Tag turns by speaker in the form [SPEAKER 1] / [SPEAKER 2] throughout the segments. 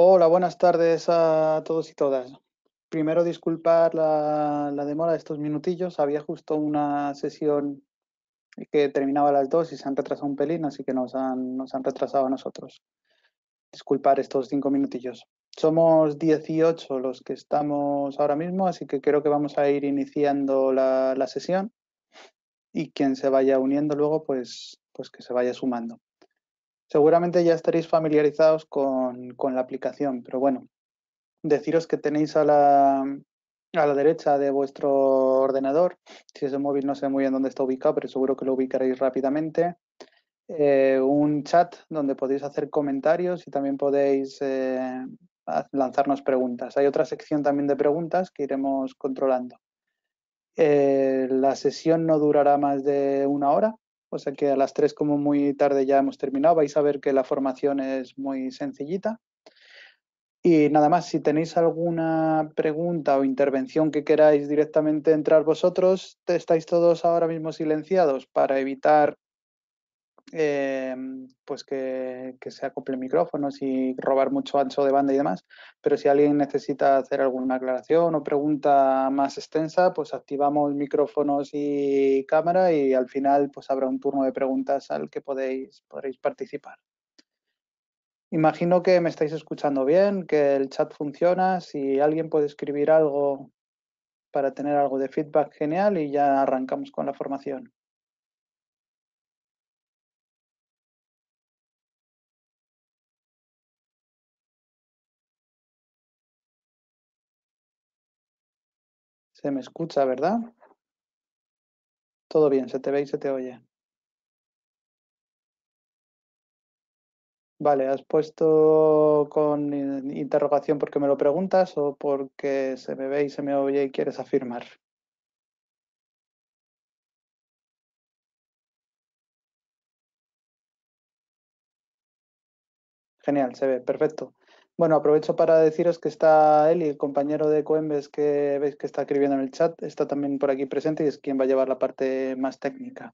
[SPEAKER 1] Hola, buenas tardes a todos y todas. Primero, disculpar la, demora de estos minutillos. Había justo una sesión que terminaba a las dos y se han retrasado un pelín, así que nos han, retrasado a nosotros. Disculpar estos cinco minutillos. Somos 18 los que estamos ahora mismo, así que creo que vamos a ir iniciando la, sesión y quien se vaya uniendo luego, pues, pues que se vaya sumando. Seguramente ya estaréis familiarizados con, la aplicación, pero bueno, deciros que tenéis a la, derecha de vuestro ordenador, si es el móvil no sé muy bien dónde está ubicado, pero seguro que lo ubicaréis rápidamente, eh, un chat donde podéis hacer comentarios y también podéis eh, lanzarnos preguntas. Hay otra sección también de preguntas que iremos controlando. Eh, la sesión no durará más de una hora, o sea que a las 3 como muy tarde ya hemos terminado. Vais a ver que la formación es muy sencillita. Y nada más, si tenéis alguna pregunta o intervención que queráis directamente entrar vosotros, estáis todos ahora mismo silenciados para evitar eh, pues que, se acople micrófonos y robar mucho ancho de banda y demás. Pero si alguien necesita hacer alguna aclaración o pregunta más extensa, pues activamos micrófonos y cámara y al final pues habrá un turno de preguntas al que podéis, podréis participar. Imagino que me estáis escuchando bien, que el chat funciona. Si alguien puede escribir algo para tener algo de feedback, genial, y ya arrancamos con la formación. Se me escucha, ¿verdad? Todo bien, se te ve y se te oye. Vale, ¿has puesto con interrogación porque me lo preguntas o porque se me ve y se me oye y quieres afirmar? Genial, se ve, perfecto. Bueno, aprovecho para deciros que está él y el compañero de Coembes que veis que está escribiendo en el chat, está también por aquí presente y es quien va a llevar la parte más técnica.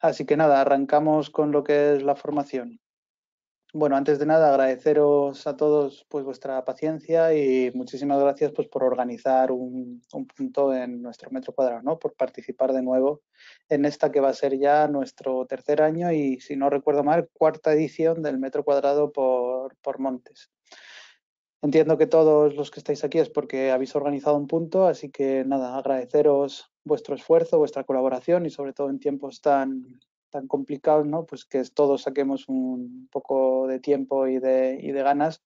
[SPEAKER 1] Así que nada, arrancamos con lo que es la formación bueno, antes de nada agradeceros a todos pues vuestra paciencia y muchísimas gracias pues por organizar un, punto en nuestro metro cuadrado, ¿no? Por participar de nuevo en esta que va a ser ya nuestro tercer año y si no recuerdo mal, cuarta edición del metro cuadrado por, por Montes. Entiendo que todos los que estáis aquí es porque habéis organizado un punto, así que nada, agradeceros vuestro esfuerzo, vuestra colaboración y sobre todo en tiempos tan, tan complicados, ¿no? Pues que todos saquemos un poco de tiempo y de, ganas,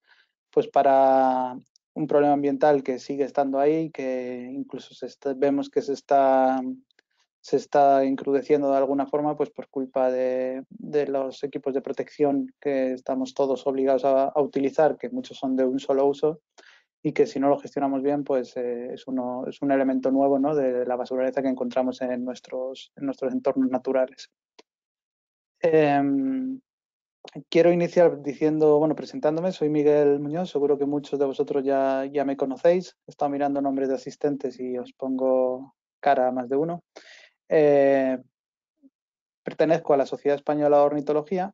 [SPEAKER 1] pues para un problema ambiental que sigue estando ahí, que incluso vemos que se está, se está encrudeciendo de alguna forma, pues por culpa de, los equipos de protección que estamos todos obligados a, utilizar, que muchos son de un solo uso, y que si no lo gestionamos bien, pues eh, es, es un elemento nuevo ¿no? de la basura que encontramos en nuestros, en nuestros entornos naturales. Em, quiero iniciar diciendo, bueno, presentándome, soy Miguel Muñoz, seguro que muchos de vosotros ya, ya me conocéis, he estado mirando nombres de asistentes y os pongo cara a más de uno. Eh, pertenezco a la Sociedad Española de Ornitología,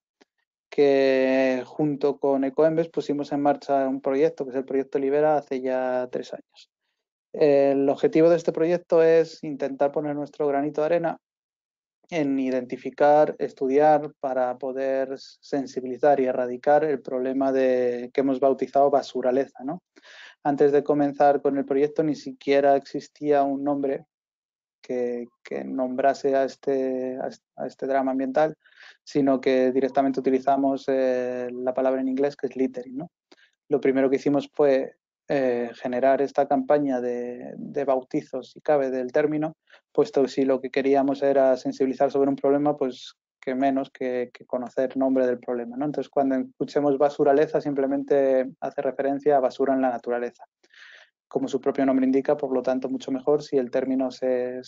[SPEAKER 1] que junto con Ecoembes pusimos en marcha un proyecto, que es el proyecto Libera, hace ya tres años. El objetivo de este proyecto es intentar poner nuestro granito de arena en identificar, estudiar para poder sensibilizar y erradicar el problema de, que hemos bautizado basuraleza. ¿no? Antes de comenzar con el proyecto ni siquiera existía un nombre que, que nombrase a este, a este, drama ambiental, sino que directamente utilizamos eh, la palabra en inglés que es littering. ¿no? Lo primero que hicimos fue eh, generar esta campaña de, bautizos, si cabe, del término, puesto que si lo que queríamos era sensibilizar sobre un problema, pues que menos que, conocer nombre del problema. ¿no? Entonces, cuando escuchemos basuraleza, simplemente hace referencia a basura en la naturaleza. Como su propio nombre indica, por lo tanto, mucho mejor si el término se,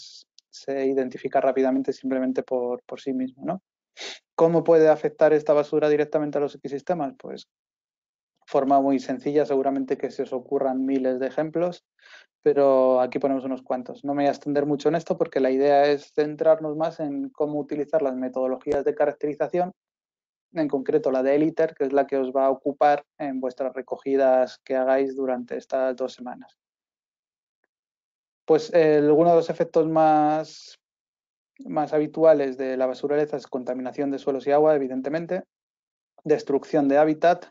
[SPEAKER 1] identifica rápidamente simplemente por, por sí mismo. ¿no? ¿Cómo puede afectar esta basura directamente a los ecosistemas? Pues forma muy sencilla, seguramente que se os ocurran miles de ejemplos, pero aquí ponemos unos cuantos. No me voy a extender mucho en esto porque la idea es centrarnos más en cómo utilizar las metodologías de caracterización, en concreto la de Eliter, que es la que os va a ocupar en vuestras recogidas que hagáis durante estas dos semanas. Pues eh, de los efectos más, más habituales de la basuraleza es contaminación de suelos y agua, evidentemente, destrucción de hábitat,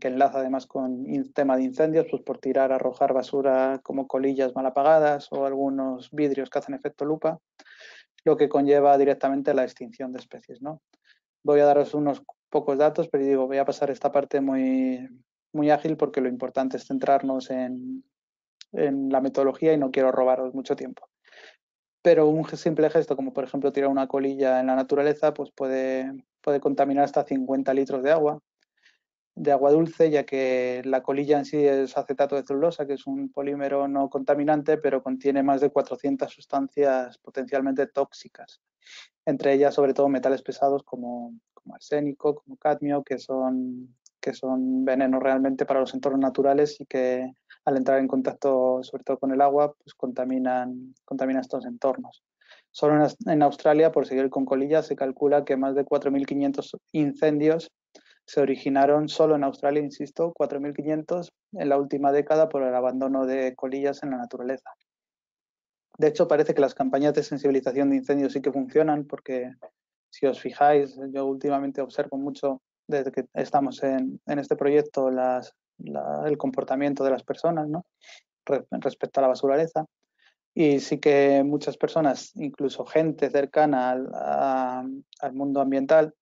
[SPEAKER 1] que, enlaza además con el tema de incendios, pues por tirar, arrojar basura como colillas mal apagadas o algunos vidrios que hacen efecto lupa, lo que conlleva directamente la extinción de especies. ¿no? Voy a daros unos pocos datos, pero digo, voy a pasar esta parte muy, muy ágil porque lo importante es centrarnos en, la metodología y no quiero robaros mucho tiempo pero un simple gesto como por ejemplo tirar una colilla en la naturaleza pues puede, puede contaminar hasta 50 litros de agua de agua dulce, ya que la colilla en sí es acetato de celulosa, que es un polímero no contaminante, pero contiene más de 400 sustancias potencialmente tóxicas, entre ellas sobre todo metales pesados como, como arsénico, como cadmio, que son, que son venenos realmente para los entornos naturales y que al entrar en contacto sobre todo con el agua, pues contaminan, estos entornos. Solo en, Australia, por seguir con colillas, se calcula que más de 4.500 incendios se originaron solo en Australia, insisto, 4.500 en la última década por el abandono de colillas en la naturaleza. De hecho, parece que las campañas de sensibilización de incendios sí que funcionan, porque si os fijáis, yo últimamente observo mucho, desde que estamos en, este proyecto, el comportamiento de las personas respecto a la basuraleza. Y sí que muchas personas, incluso gente cercana al mundo ambiental,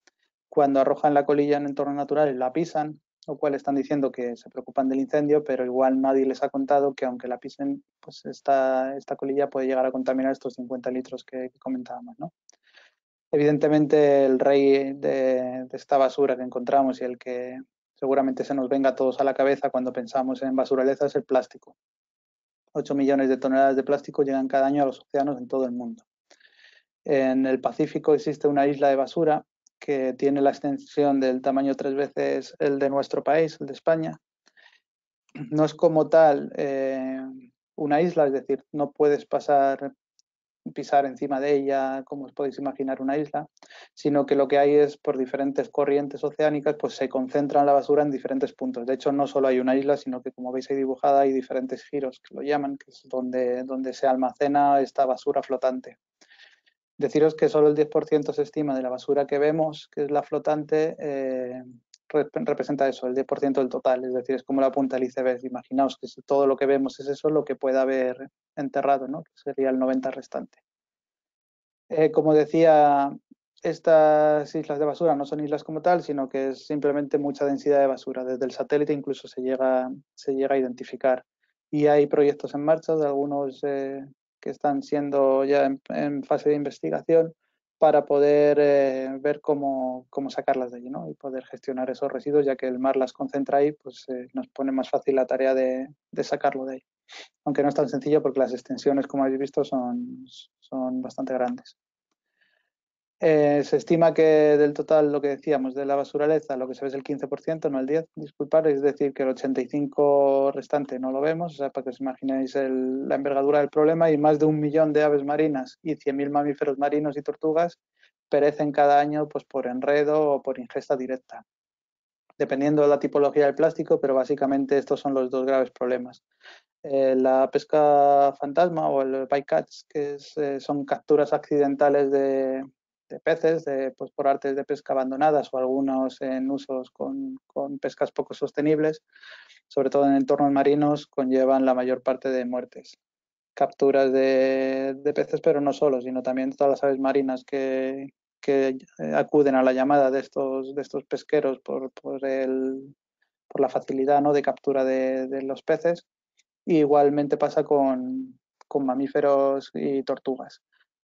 [SPEAKER 1] cuando arrojan la colilla en entornos naturales la pisan, lo cual están diciendo que se preocupan del incendio, pero igual nadie les ha contado que aunque la pisen, pues esta, esta colilla puede llegar a contaminar estos 50 litros que, comentábamos. ¿no? Evidentemente el rey de, de, esta basura que encontramos y el que seguramente se nos venga a todos a la cabeza cuando pensamos en basuraleza es el plástico. 8 millones de toneladas de plástico llegan cada año a los océanos en todo el mundo. En el Pacífico existe una isla de basura que tiene la extensión del tamaño tres veces el de nuestro país, el de España. No es como tal eh, una isla, es decir, no puedes pasar, pisar encima de ella, como os podéis imaginar una isla, sino que lo que hay es por diferentes corrientes oceánicas, pues se concentra la basura en diferentes puntos. De hecho, no solo hay una isla, sino que como veis ahí dibujada hay diferentes giros que lo llaman, que es donde se almacena esta basura flotante. Deciros que solo el 10% se estima de la basura que vemos, que es la flotante, eh, representa eso, el 10% del total, es decir, es como la punta del iceberg. Imaginaos que todo lo que vemos es eso, lo que puede haber enterrado, ¿no? que sería el 90% restante. Eh, como decía, estas islas de basura no son islas como tal, sino que es simplemente mucha densidad de basura. Desde el satélite incluso se llega, a identificar. Y hay proyectos en marcha de algunos eh, que están siendo ya en, fase de investigación para poder eh, ver cómo, sacarlas de allí ¿no? y poder gestionar esos residuos, ya que el mar las concentra ahí, pues eh, nos pone más fácil la tarea de, de, sacarlo de ahí. Aunque no es tan sencillo porque las extensiones, como habéis visto, son, son bastante grandes. Eh, se estima que del total, lo que decíamos, de la basuraleza, lo que se ve es el 15%, no el 10%, disculpar, es decir, que el 85% restante no lo vemos, o sea, para que os imaginéis la envergadura del problema, y más de un millón de aves marinas y 100.000 mamíferos marinos y tortugas perecen cada año pues, por enredo o por ingesta directa, dependiendo de la tipología del plástico, pero básicamente estos son los dos graves problemas. Eh, la pesca fantasma o el bycatch, que eh, son capturas accidentales de, de peces, de, pues por artes de pesca abandonadas o algunos en usos con, pescas poco sostenibles, sobre todo en entornos marinos, conllevan la mayor parte de muertes. Capturas de, peces, pero no solo, sino también todas las aves marinas que, eh, acuden a la llamada de estos, de estos pesqueros por, por, la facilidad ¿no? de captura de, los peces. igualmente pasa con mamíferos y tortugas.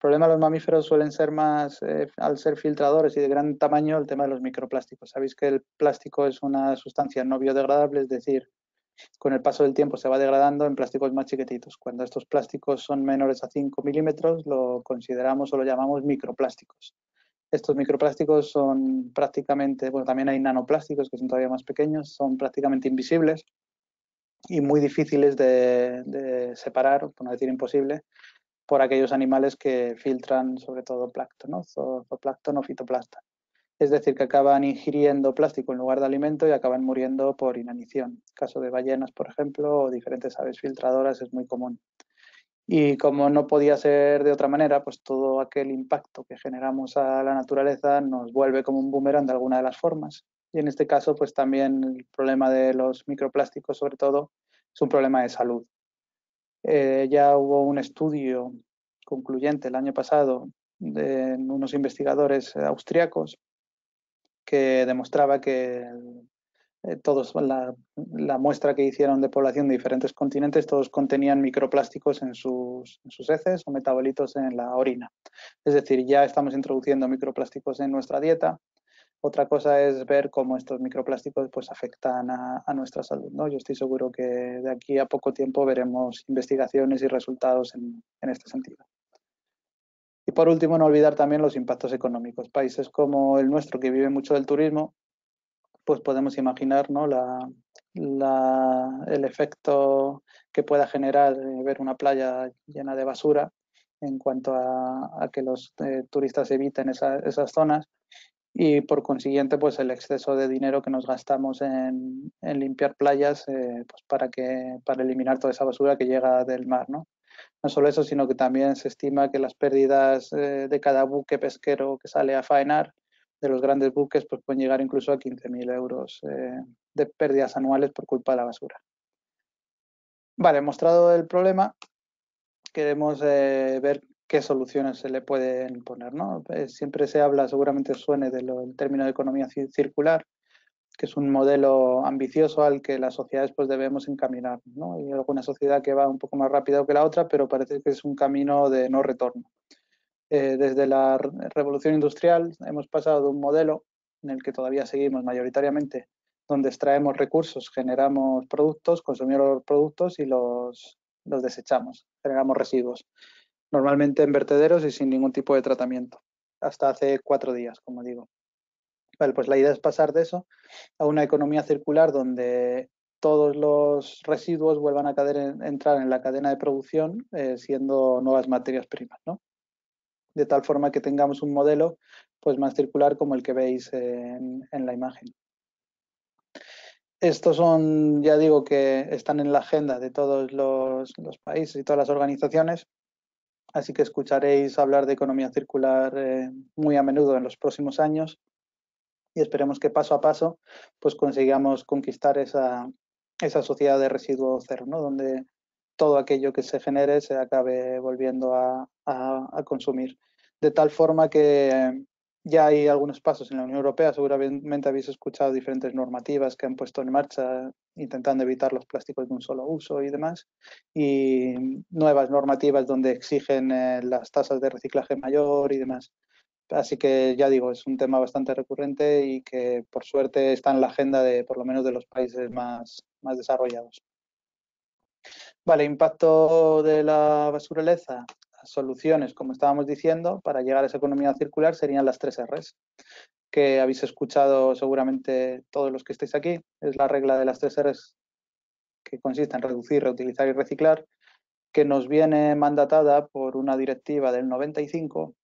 [SPEAKER 1] El problema de los mamíferos suelen ser más, eh, al ser filtradores y de gran tamaño, el tema de los microplásticos. Sabéis que el plástico es una sustancia no biodegradable, es decir, con el paso del tiempo se va degradando en plásticos más chiquititos. Cuando estos plásticos son menores a 5 milímetros, lo consideramos o lo llamamos microplásticos. Estos microplásticos son prácticamente, bueno, también hay nanoplásticos que son todavía más pequeños, son prácticamente invisibles y muy difíciles de separar, por no decir imposible, por aquellos animales que filtran sobre todo plancton, ¿no? o fitoplasta. Es decir, que acaban ingiriendo plástico en lugar de alimento y acaban muriendo por inanición. el caso de ballenas, por ejemplo, o diferentes aves filtradoras es muy común. Y como no podía ser de otra manera, pues todo aquel impacto que generamos a la naturaleza nos vuelve como un boomerang de alguna de las formas. Y en este caso, pues también el problema de los microplásticos, sobre todo, es un problema de salud. Eh, ya hubo un estudio concluyente el año pasado de unos investigadores austriacos que demostraba que eh, todos la, muestra que hicieron de población de diferentes continentes, todos contenían microplásticos en sus heces o metabolitos en la orina. Es decir, ya estamos introduciendo microplásticos en nuestra dieta otra cosa es ver cómo estos microplásticos pues, afectan a, nuestra salud. Yo estoy seguro que de aquí a poco tiempo veremos investigaciones y resultados en, este sentido. Y por último, no olvidar también los impactos económicos. Países como el nuestro, que vive mucho del turismo, pues podemos imaginar el efecto que pueda generar eh, ver una playa llena de basura en cuanto a, que los eh, turistas eviten esas zonas y por consiguiente pues el exceso de dinero que nos gastamos en, limpiar playas eh, pues para que para eliminar toda esa basura que llega del mar no no solo eso sino que también se estima que las pérdidas eh, de cada buque pesquero que sale a faenar de los grandes buques pues pueden llegar incluso a 15.000 euros eh, de pérdidas anuales por culpa de la basura vale mostrado el problema queremos ver qué soluciones se le pueden poner. ¿no? Eh, siempre se habla, seguramente suene del término de economía circular, que es un modelo ambicioso al que las sociedades pues, debemos encaminar. ¿no? Hay alguna sociedad que va un poco más rápido que la otra, pero parece que es un camino de no retorno. Eh, desde la revolución industrial hemos pasado de un modelo en el que todavía seguimos mayoritariamente, donde extraemos recursos, generamos productos, consumimos los productos y los, los desechamos, generamos residuos normalmente en vertederos y sin ningún tipo de tratamiento, hasta hace cuatro días, como digo. pues la idea es pasar de eso a una economía circular donde todos los residuos vuelvan a caer, entrar en la cadena de producción eh, siendo nuevas materias primas, ¿no? De tal forma que tengamos un modelo pues, más circular como el que veis en, la imagen. Estos son, ya digo, que están en la agenda de todos los países y todas las organizaciones así que escucharéis hablar de economía circular eh, muy a menudo en los próximos años y esperemos que paso a paso pues consigamos conquistar esa, esa sociedad de residuo cero, donde todo aquello que se genere se acabe volviendo a consumir. De tal forma que, ya hay algunos pasos en la Unión Europea, seguramente habéis escuchado diferentes normativas que han puesto en marcha intentando evitar los plásticos de un solo uso y demás, y nuevas normativas donde exigen eh, las tasas de reciclaje mayor y demás. Así que ya digo, es un tema bastante recurrente y que por suerte está en la agenda de por lo menos de los países más, más desarrollados. Vale, impacto de la basuraleza soluciones, como estábamos diciendo, para llegar a esa economía circular serían las tres Rs, que habéis escuchado seguramente todos los que estáis aquí. Es la regla de las tres Rs que consiste en reducir, reutilizar y reciclar, que nos viene mandatada por una directiva del 95,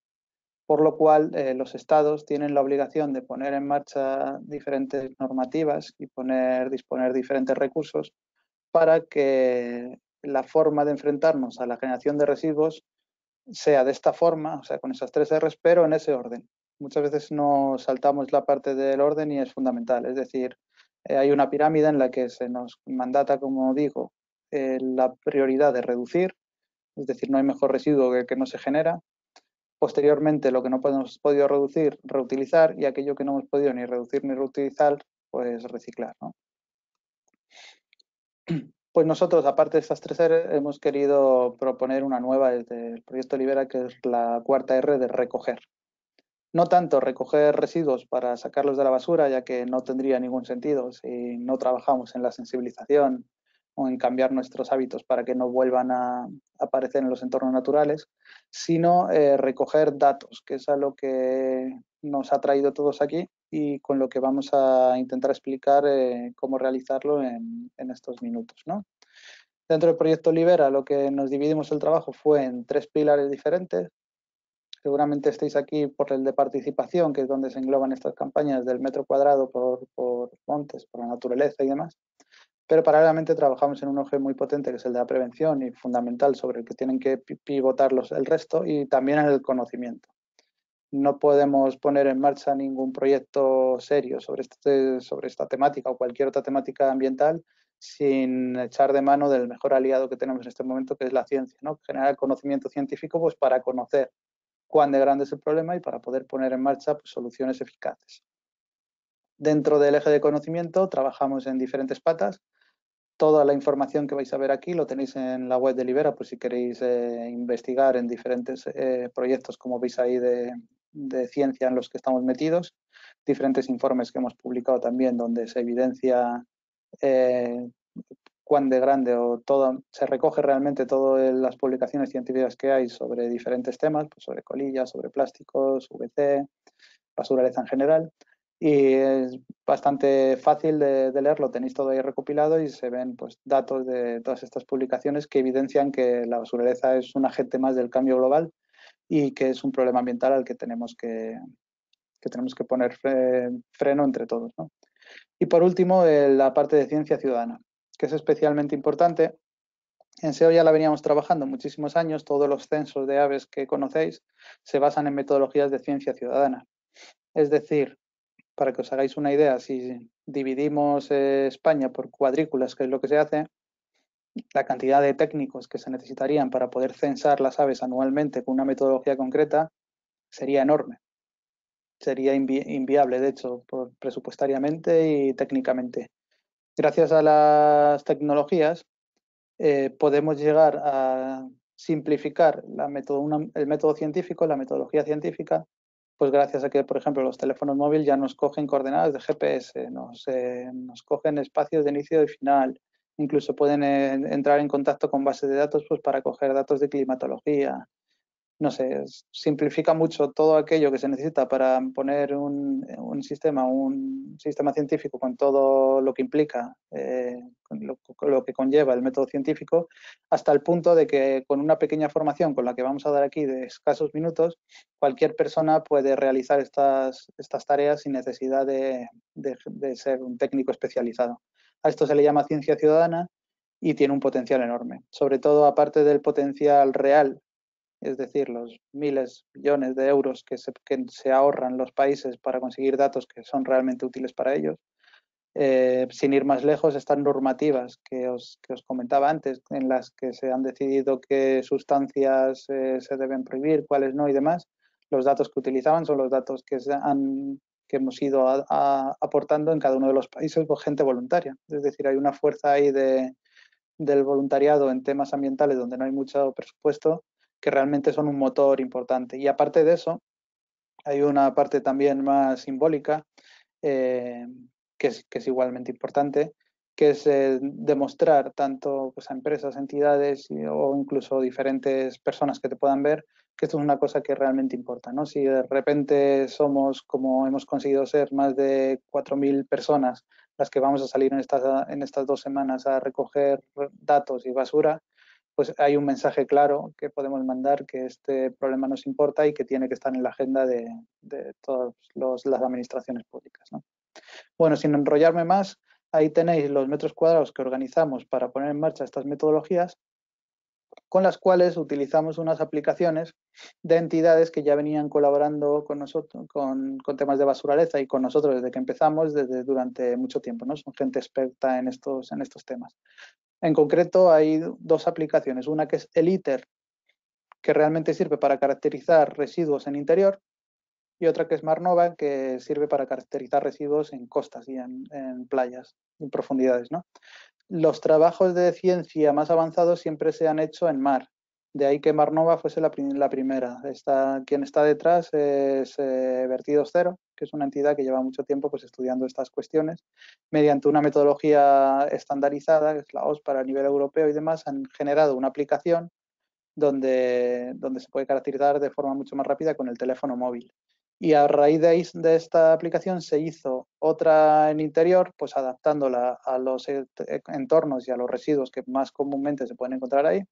[SPEAKER 1] por lo cual eh, los estados tienen la obligación de poner en marcha diferentes normativas y poner, disponer diferentes recursos para que la forma de enfrentarnos a la generación de residuos sea de esta forma, o sea, con esas tres R's, pero en ese orden. Muchas veces nos saltamos la parte del orden y es fundamental. Es decir, eh, hay una pirámide en la que se nos mandata, como digo, eh, la prioridad de reducir, es decir, no hay mejor residuo que el que no se genera. Posteriormente, lo que no hemos podido reducir, reutilizar, y aquello que no hemos podido ni reducir ni reutilizar, pues reciclar. Pues nosotros, aparte de estas tres R, hemos querido proponer una nueva desde el proyecto Libera, que es la cuarta R de recoger. No tanto recoger residuos para sacarlos de la basura, ya que no tendría ningún sentido si no trabajamos en la sensibilización o en cambiar nuestros hábitos para que no vuelvan a aparecer en los entornos naturales, sino eh, recoger datos, que es a lo que nos ha traído todos aquí y con lo que vamos a intentar explicar eh, cómo realizarlo en, estos minutos. Dentro del proyecto Libera lo que nos dividimos el trabajo fue en tres pilares diferentes. Seguramente estéis aquí por el de participación, que es donde se engloban estas campañas del metro cuadrado por, montes, por la naturaleza y demás. Pero paralelamente trabajamos en un eje muy potente, que es el de la prevención y fundamental, sobre el que tienen que pivotar los, el resto, y también en el conocimiento no podemos poner en marcha ningún proyecto serio sobre, este, sobre esta temática o cualquier otra temática ambiental sin echar de mano del mejor aliado que tenemos en este momento, que es la ciencia, ¿no? generar conocimiento científico pues, para conocer cuán de grande es el problema y para poder poner en marcha pues, soluciones eficaces. Dentro del eje de conocimiento trabajamos en diferentes patas. Toda la información que vais a ver aquí lo tenéis en la web de Libera, por pues, si queréis eh, investigar en diferentes eh, proyectos, como veis ahí, de, de ciencia en los que estamos metidos, diferentes informes que hemos publicado también donde se evidencia eh, cuán de grande o todo, se recoge realmente todas las publicaciones científicas que hay sobre diferentes temas, pues sobre colillas, sobre plásticos, VC, basuraleza en general. Y es bastante fácil de, de, leerlo, tenéis todo ahí recopilado y se ven pues, datos de todas estas publicaciones que evidencian que la basuraleza es un agente más del cambio global y que es un problema ambiental al que tenemos que, tenemos que poner freno entre todos. Y por último, eh, la parte de ciencia ciudadana, que es especialmente importante. En SEO ya la veníamos trabajando muchísimos años, todos los censos de aves que conocéis se basan en metodologías de ciencia ciudadana. Es decir, para que os hagáis una idea, si dividimos eh, España por cuadrículas, que es lo que se hace, la cantidad de técnicos que se necesitarían para poder censar las aves anualmente con una metodología concreta sería enorme. Sería inviable, de hecho, presupuestariamente y técnicamente. Gracias a las tecnologías eh, podemos llegar a simplificar el método científico, la metodología científica, pues gracias a que, por ejemplo, los teléfonos móviles ya nos cogen coordenadas de GPS, eh, nos cogen espacios de inicio y final, Incluso pueden eh, entrar en contacto con bases de datos pues, para coger datos de climatología. No sé, simplifica mucho todo aquello que se necesita para poner un, sistema, un sistema científico con todo lo que implica, eh, lo, que conlleva el método científico, hasta el punto de que con una pequeña formación con la que vamos a dar aquí de escasos minutos, cualquier persona puede realizar estas, tareas sin necesidad de ser un técnico especializado. A esto se le llama ciencia ciudadana y tiene un potencial enorme, sobre todo aparte del potencial real, es decir, los miles, millones de euros que se, ahorran los países para conseguir datos que son realmente útiles para ellos. Eh, sin ir más lejos, están normativas que os, que os, comentaba antes, en las que se han decidido qué sustancias eh, se deben prohibir, cuáles no y demás. Los datos que utilizaban son los datos que se han que hemos ido aportando en cada uno de los países por pues, gente voluntaria. Es decir, hay una fuerza ahí del voluntariado en temas ambientales donde no hay mucho presupuesto que realmente son un motor importante. Y aparte de eso, hay una parte también más simbólica eh, que es igualmente importante, que es demostrar tanto pues, a empresas, entidades o incluso diferentes personas que te puedan ver que esto es una cosa que realmente importa. ¿no? Si de repente somos, como hemos conseguido ser, más de 4.000 personas las que vamos a salir en estas, en estas dos semanas a recoger datos y basura, pues hay un mensaje claro que podemos mandar que este problema nos importa y que tiene que estar en la agenda de, de todas las administraciones públicas. Bueno, sin enrollarme más, Ahí tenéis los metros cuadrados que organizamos para poner en marcha estas metodologías, con las cuales utilizamos unas aplicaciones de entidades que ya venían colaborando con nosotros, con, temas de basuraleza y con nosotros desde que empezamos, desde durante mucho tiempo, ¿no? Son gente experta en estos, en estos temas. En concreto, hay dos aplicaciones, una que es el ITER, que realmente sirve para caracterizar residuos en interior, y otra que es Marnova, que sirve para caracterizar residuos en costas y en, en playas, en profundidades. Los trabajos de ciencia más avanzados siempre se han hecho en mar, de ahí que Marnova fuese la, primera. quien está detrás es eh, Vertidos Cero, que es una entidad que lleva mucho tiempo pues, estudiando estas cuestiones. Mediante una metodología estandarizada, que es la OSPAR a nivel europeo y demás, han generado una aplicación donde, donde se puede caracterizar de forma mucho más rápida con el teléfono móvil. Y a raíz de, esta aplicación se hizo otra en interior, pues adaptándola a los e-, entornos y a los residuos que más comúnmente se pueden encontrar ahí,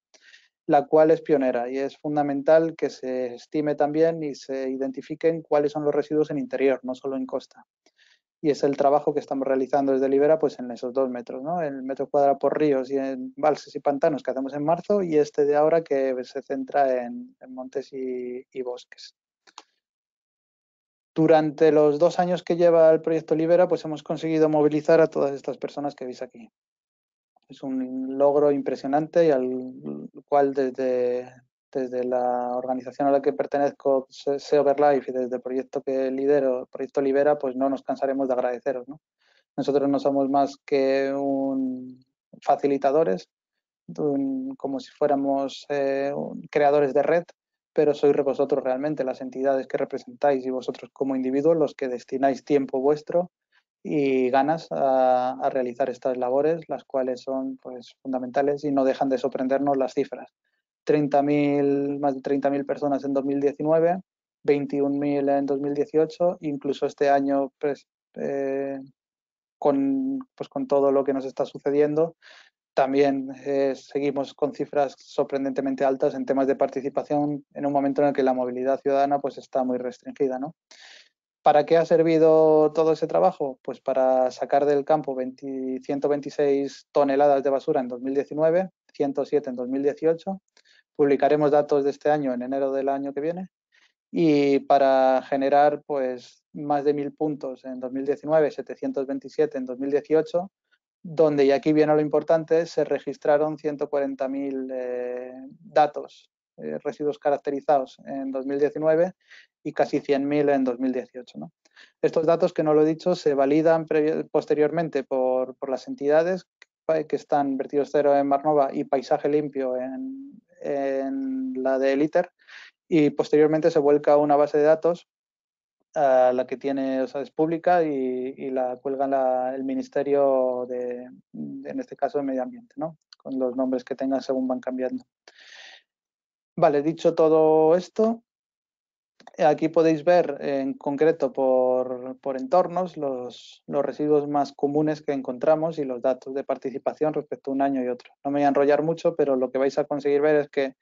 [SPEAKER 1] la cual es pionera y es fundamental que se estime también y se identifiquen cuáles son los residuos en interior, no solo en costa y es el trabajo que estamos realizando desde Libera pues en esos dos metros, ¿no? el metro cuadrado por ríos y en balses y pantanos que hacemos en marzo y este de ahora que se centra en, montes y bosques durante los dos años que lleva el proyecto Libera, pues hemos conseguido movilizar a todas estas personas que veis aquí. Es un logro impresionante y al cual desde, desde la organización a la que pertenezco, SEO y desde el proyecto que lidero, proyecto Libera, pues no nos cansaremos de agradeceros. Nosotros no somos más que facilitadores, como si fuéramos eh, creadores de red, pero sois vosotros realmente las entidades que representáis y vosotros como individuos los que destináis tiempo vuestro y ganas a, realizar estas labores, las cuales son pues, fundamentales y no dejan de sorprendernos las cifras. 30 más de 30.000 personas en 2019, 21.000 en 2018, incluso este año pues, eh, pues, con todo lo que nos está sucediendo, también eh, seguimos con cifras sorprendentemente altas en temas de participación en un momento en el que la movilidad ciudadana pues, está muy restringida. ¿Para qué ha servido todo ese trabajo? Pues para sacar del campo 126 toneladas de basura en 2019, 107 en 2018. Publicaremos datos de este año en enero del año que viene y para generar pues más de 1.000 puntos en 2019, 727 en 2018 donde, y aquí viene lo importante, se registraron 140.000 eh, datos, eh, residuos caracterizados en 2019 y casi 100.000 en 2018. Estos datos, que no lo he dicho, se validan posteriormente por, las entidades que están vertidos cero en Marnova y paisaje limpio en, la de Eliter y posteriormente se vuelca una base de datos eh, la que tiene, o es pública y, la cuelga el Ministerio de, en este caso, de Medio Ambiente, ¿no? Con los nombres que tengan según van cambiando. Vale, dicho todo esto, aquí podéis ver en concreto por, por entornos los, los, residuos más comunes que encontramos y los datos de participación respecto a un año y otro. No me voy a enrollar mucho, pero lo que vais a conseguir ver es que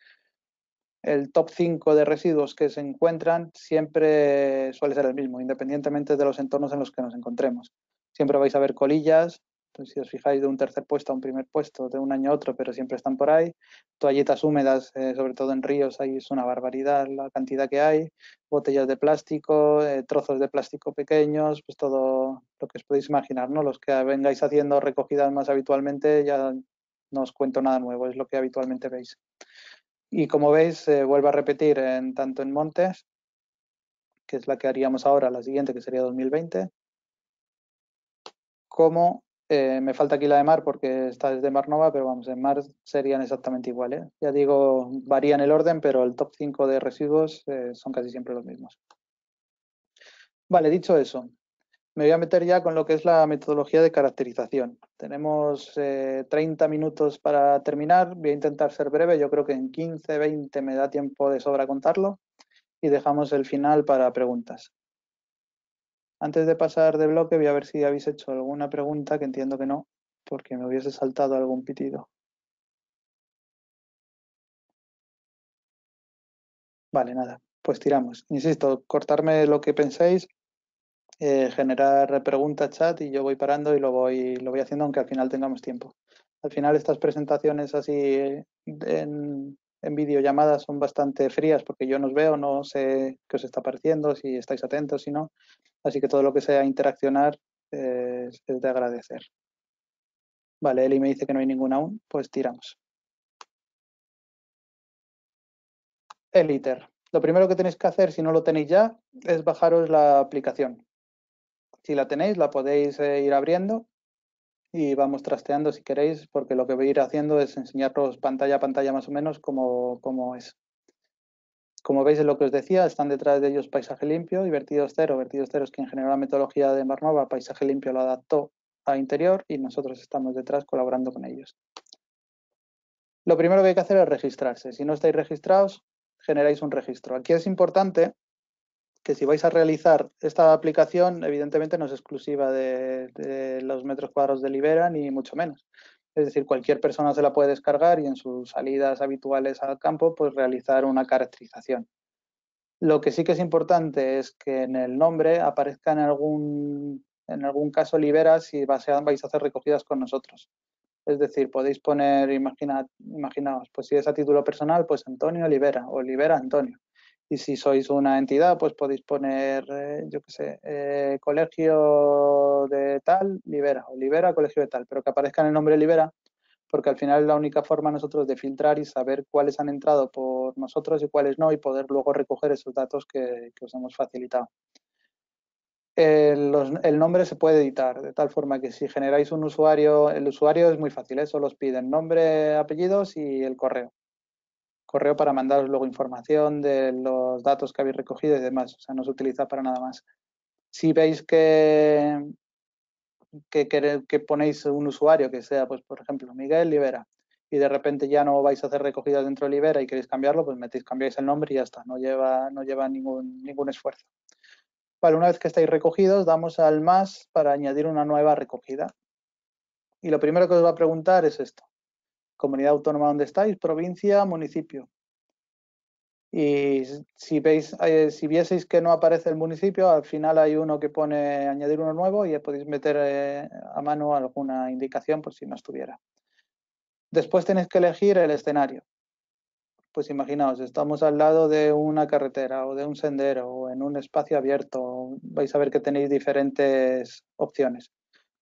[SPEAKER 1] el top 5 de residuos que se encuentran siempre suele ser el mismo, independientemente de los entornos en los que nos encontremos. Siempre vais a ver colillas, pues, si os fijáis de un tercer puesto a un primer puesto, de un año a otro, pero siempre están por ahí. Toallitas húmedas, eh, sobre todo en ríos, ahí es una barbaridad la cantidad que hay. Botellas de plástico, eh, trozos de plástico pequeños, pues todo lo que os podéis imaginar, ¿no? Los que vengáis haciendo recogidas más habitualmente, ya no os cuento nada nuevo, es lo que habitualmente veis. Y como veis, vuelve vuelvo a repetir en, tanto en montes, que es la que haríamos ahora, la siguiente que sería 2020, como eh, me falta aquí la de mar porque está desde Mar Nova, pero vamos, en mar serían exactamente iguales. ¿eh? Ya digo, en el orden, pero el top 5 de residuos eh, son casi siempre los mismos. Vale, dicho eso, me voy a meter ya con lo que es la metodología de caracterización. Tenemos 30 eh, minutos para terminar, voy a intentar ser breve, yo creo que en 15, 20 me da tiempo de sobra contarlo y dejamos el final para preguntas. Antes de pasar de bloque voy a ver si habéis hecho alguna pregunta, que entiendo que no, porque me hubiese saltado algún pitido. Vale, nada, pues tiramos. Insisto, cortarme lo que penséis eh, generar preguntas, chat y yo voy parando y lo voy, lo voy haciendo aunque al final tengamos tiempo. Al final estas presentaciones así en, en videollamadas son bastante frías porque yo no os veo, no sé qué os está pareciendo, si estáis atentos, si no. Así que todo lo que sea interaccionar eh, es de agradecer. Vale, Eli me dice que no hay ninguna aún, pues tiramos. El ITER. Lo primero que tenéis que hacer, si no lo tenéis ya, es bajaros la aplicación. Si la tenéis, la podéis eh, ir abriendo y vamos trasteando si queréis, porque lo que voy a ir haciendo es enseñaros pantalla a pantalla más o menos cómo, es. Como veis en lo que os decía, están detrás de ellos Paisaje Limpio y Vertidos Cero. Vertidos Cero es quien generó la metodología de Marnova, Paisaje Limpio lo adaptó a interior y nosotros estamos detrás colaborando con ellos. Lo primero que hay que hacer es registrarse. Si no estáis registrados, generáis un registro. Aquí es importante que si vais a realizar esta aplicación, evidentemente no es exclusiva de, los metros cuadrados de Libera, ni mucho menos. Es decir, cualquier persona se la puede descargar y en sus salidas habituales al campo, pues realizar una caracterización. Lo que sí que es importante es que en el nombre aparezca en algún, en algún caso Libera si vais a, hacer recogidas con nosotros. Es decir, podéis poner, imagina, imaginaos, pues si es a título personal, pues Antonio Libera o Libera Antonio. Y si sois una entidad, pues podéis poner, eh, yo qué sé, eh, colegio de tal, libera, o libera, colegio de tal, pero que aparezca en el nombre libera, porque al final es la única forma nosotros de filtrar y saber cuáles han entrado por nosotros y cuáles no, y poder luego recoger esos datos que, os hemos facilitado. el nombre se puede editar, de tal forma que si generáis un usuario, el usuario es muy fácil, eso ¿eh? los piden nombre, apellidos y el correo correo para mandaros luego información de los datos que habéis recogido y demás. O sea, no se utiliza para nada más. Si veis que, que, ponéis un usuario que sea, pues por ejemplo, Miguel Libera, y de repente ya no vais a hacer recogidas dentro de Libera y queréis cambiarlo, pues metéis, cambiáis el nombre y ya está. No lleva, no lleva ningún, ningún esfuerzo. Vale, una vez que estáis recogidos, damos al más para añadir una nueva recogida. Y lo primero que os va a preguntar es esto comunidad autónoma donde estáis, provincia, municipio. Y si veis, eh, si vieseis que no aparece el municipio, al final hay uno que pone añadir uno nuevo y podéis meter eh, a mano alguna indicación por si no estuviera. Después tenéis que elegir el escenario. Pues imaginaos, estamos al lado de una carretera o de un sendero o en un espacio abierto. Vais a ver que tenéis diferentes opciones.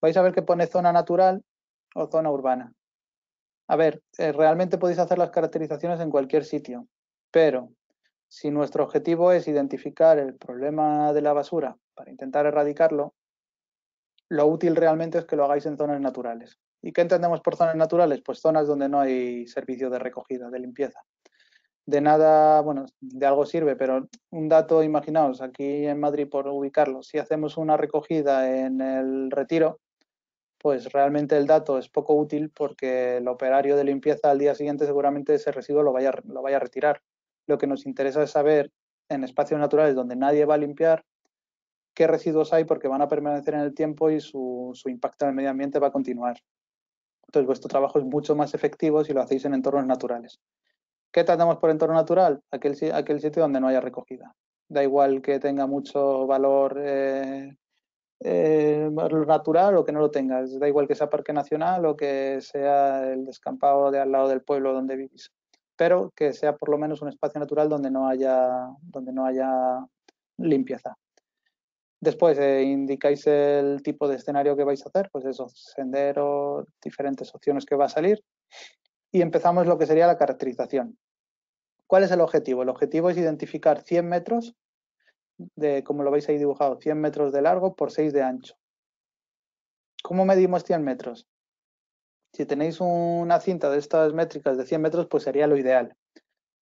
[SPEAKER 1] Vais a ver que pone zona natural o zona urbana. A ver, eh, realmente podéis hacer las caracterizaciones en cualquier sitio, pero si nuestro objetivo es identificar el problema de la basura para intentar erradicarlo, lo útil realmente es que lo hagáis en zonas naturales. ¿Y qué entendemos por zonas naturales? Pues zonas donde no hay servicio de recogida, de limpieza. De nada, bueno, de algo sirve, pero un dato, imaginaos, aquí en Madrid, por ubicarlo, si hacemos una recogida en el retiro, pues realmente el dato es poco útil porque el operario de limpieza al día siguiente seguramente ese residuo lo vaya, lo vaya a retirar. Lo que nos interesa es saber en espacios naturales donde nadie va a limpiar qué residuos hay porque van a permanecer en el tiempo y su, impacto en el medio ambiente va a continuar. Entonces vuestro trabajo es mucho más efectivo si lo hacéis en entornos naturales. ¿Qué tratamos por entorno natural? Aquel, sitio donde no haya recogida. Da igual que tenga mucho valor eh, eh, natural o que no lo tengas. Da igual que sea parque nacional o que sea el descampado de al lado del pueblo donde vivís. Pero que sea por lo menos un espacio natural donde no haya, donde no haya limpieza. Después eh, indicáis el tipo de escenario que vais a hacer, pues esos senderos, diferentes opciones que va a salir. Y empezamos lo que sería la caracterización. ¿Cuál es el objetivo? El objetivo es identificar 100 metros de, como lo veis ahí dibujado, 100 metros de largo por 6 de ancho. ¿Cómo medimos 100 metros? Si tenéis una cinta de estas métricas de 100 metros, pues sería lo ideal.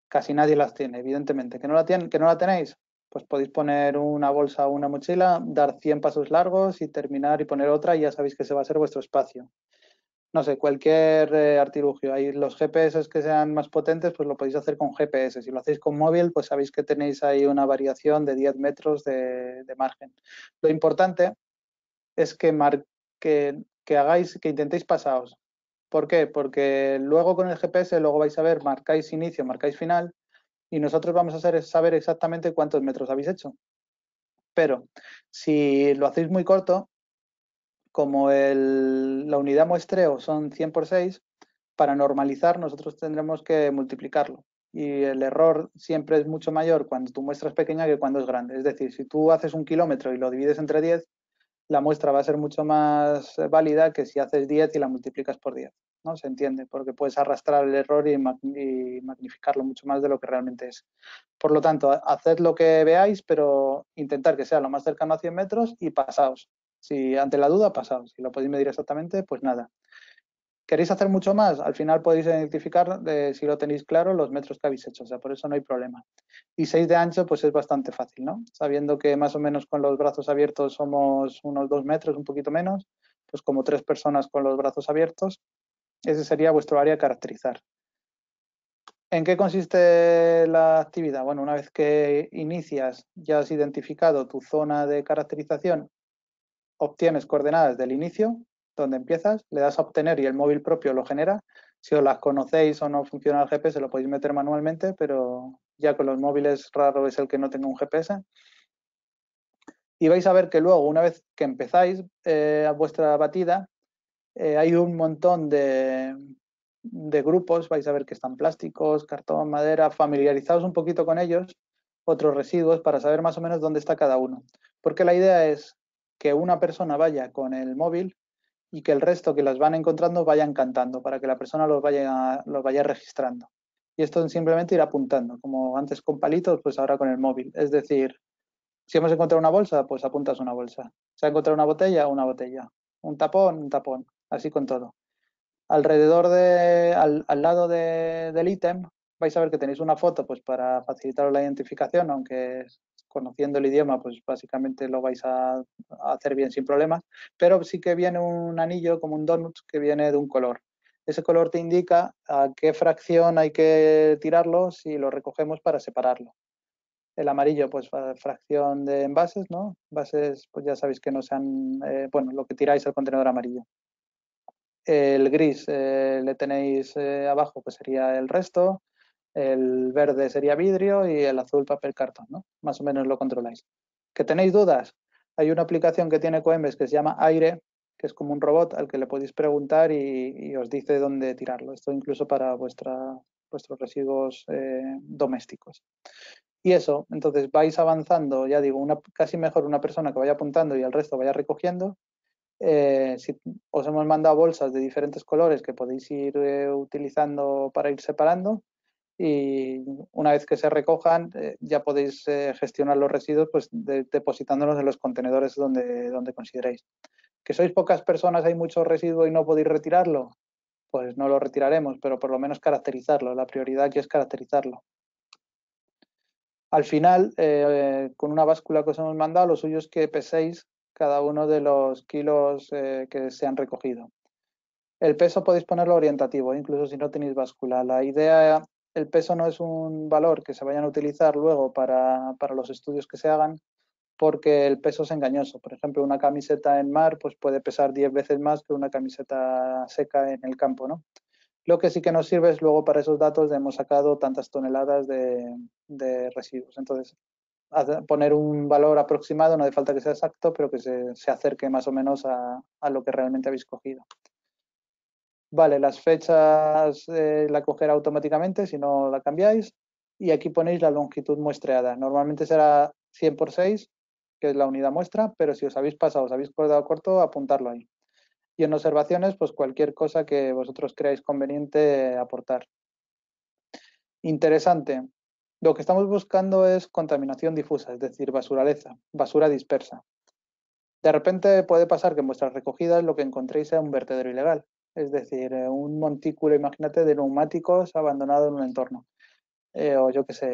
[SPEAKER 1] Casi nadie las tiene, evidentemente. ¿Que no la, que no la tenéis? Pues podéis poner una bolsa o una mochila, dar 100 pasos largos y terminar y poner otra y ya sabéis que se va a ser vuestro espacio no sé, cualquier eh, artilugio. Hay los GPS que sean más potentes, pues lo podéis hacer con GPS. Si lo hacéis con móvil, pues sabéis que tenéis ahí una variación de 10 metros de, margen. Lo importante es que, que, hagáis, que intentéis pasaros. ¿Por qué? Porque luego con el GPS, luego vais a ver, marcáis inicio, marcáis final, y nosotros vamos a hacer, saber exactamente cuántos metros habéis hecho. Pero si lo hacéis muy corto, como el, la unidad muestreo son 100 por 6, para normalizar nosotros tendremos que multiplicarlo. Y el error siempre es mucho mayor cuando tu muestra es pequeña que cuando es grande. Es decir, si tú haces un kilómetro y lo divides entre 10, la muestra va a ser mucho más eh, válida que si haces 10 y la multiplicas por 10. ¿no? Se entiende, porque puedes arrastrar el error y, magnificarlo mucho más de lo que realmente es. Por lo tanto, haced lo que veáis, pero intentar que sea lo más cercano a 100 metros y pasaos. Si ante la duda, pasado. Si lo podéis medir exactamente, pues nada. ¿Queréis hacer mucho más? Al final podéis identificar, eh, si lo tenéis claro, los metros que habéis hecho. O sea, por eso no hay problema. Y 6 de ancho, pues es bastante fácil, ¿no? Sabiendo que más o menos con los brazos abiertos somos unos 2 metros, un poquito menos, pues como tres personas con los brazos abiertos, ese sería vuestro área a caracterizar. ¿En qué consiste la actividad? Bueno, una vez que inicias, ya has identificado tu zona de caracterización obtienes coordenadas del inicio, donde empiezas, le das a obtener y el móvil propio lo genera. Si os las conocéis o no funciona el GPS, lo podéis meter manualmente, pero ya con los móviles raro es el que no tenga un GPS. Y vais a ver que luego, una vez que empezáis eh, a vuestra batida, eh, hay un montón de, de grupos, vais a ver que están plásticos, cartón, madera, familiarizados un poquito con ellos, otros residuos, para saber más o menos dónde está cada uno. Porque la idea es que una persona vaya con el móvil y que el resto que las van encontrando vayan cantando para que la persona los vaya, los vaya registrando. Y esto simplemente ir apuntando, como antes con palitos, pues ahora con el móvil. Es decir, si hemos encontrado una bolsa, pues apuntas una bolsa. Si ha encontrado una botella, una botella. Un tapón, un tapón. Así con todo. Alrededor de, al, lado de, del ítem, vais a ver que tenéis una foto, pues para facilitar la identificación, aunque es conociendo el idioma, pues básicamente lo vais a, hacer bien sin problemas, pero sí que viene un anillo como un donut que viene de un color. Ese color te indica a qué fracción hay que tirarlo si lo recogemos para separarlo. El amarillo, pues fracción de envases, ¿no? Envases, pues ya sabéis que no sean, eh, bueno, lo que tiráis al contenedor amarillo. El gris eh, le tenéis eh, abajo, que pues sería el resto el verde sería vidrio y el azul papel cartón, ¿no? Más o menos lo controláis. ¿Que tenéis dudas? Hay una aplicación que tiene Coembes que se llama Aire, que es como un robot al que le podéis preguntar y, os dice dónde tirarlo. Esto incluso para vuestra, vuestros residuos eh, domésticos. Y eso, entonces vais avanzando, ya digo, una, casi mejor una persona que vaya apuntando y el resto vaya recogiendo. Eh, si os hemos mandado bolsas de diferentes colores que podéis ir eh, utilizando para ir separando, y una vez que se recojan eh, ya podéis eh, gestionar los residuos pues depositándolos en los contenedores donde, donde consideréis. ¿Que sois pocas personas, hay mucho residuo y no podéis retirarlo? Pues no lo retiraremos, pero por lo menos caracterizarlo. La prioridad aquí es caracterizarlo. Al final, eh, con una báscula que os hemos mandado, lo suyo es que peséis cada uno de los kilos que se han recogido. El peso podéis ponerlo orientativo, incluso si no tenéis báscula. La idea el peso no es un valor que se vayan a utilizar luego para, los estudios que se hagan porque el peso es engañoso. Por ejemplo, una camiseta en mar pues puede pesar 10 veces más que una camiseta seca en el campo. ¿no? Lo que sí que nos sirve es luego para esos datos de hemos sacado tantas toneladas de, residuos. Entonces, poner un valor aproximado, no hace falta que sea exacto, pero que se, acerque más o menos a lo que realmente habéis cogido. Vale, las fechas eh, la cogerá automáticamente si no la cambiáis. Y aquí ponéis la longitud muestreada. Normalmente será 100 por 6, que es la unidad muestra, pero si os habéis pasado, os habéis cortado corto, apuntarlo ahí. Y en observaciones, pues cualquier cosa que vosotros creáis conveniente aportar. Interesante. Lo que estamos buscando es contaminación difusa, es decir, basuraleza, basura dispersa. De repente puede pasar que en vuestras recogidas lo que encontréis sea un vertedero ilegal. Es decir, eh, un montículo, imagínate, de neumáticos abandonado en un entorno. Eh, o yo qué sé,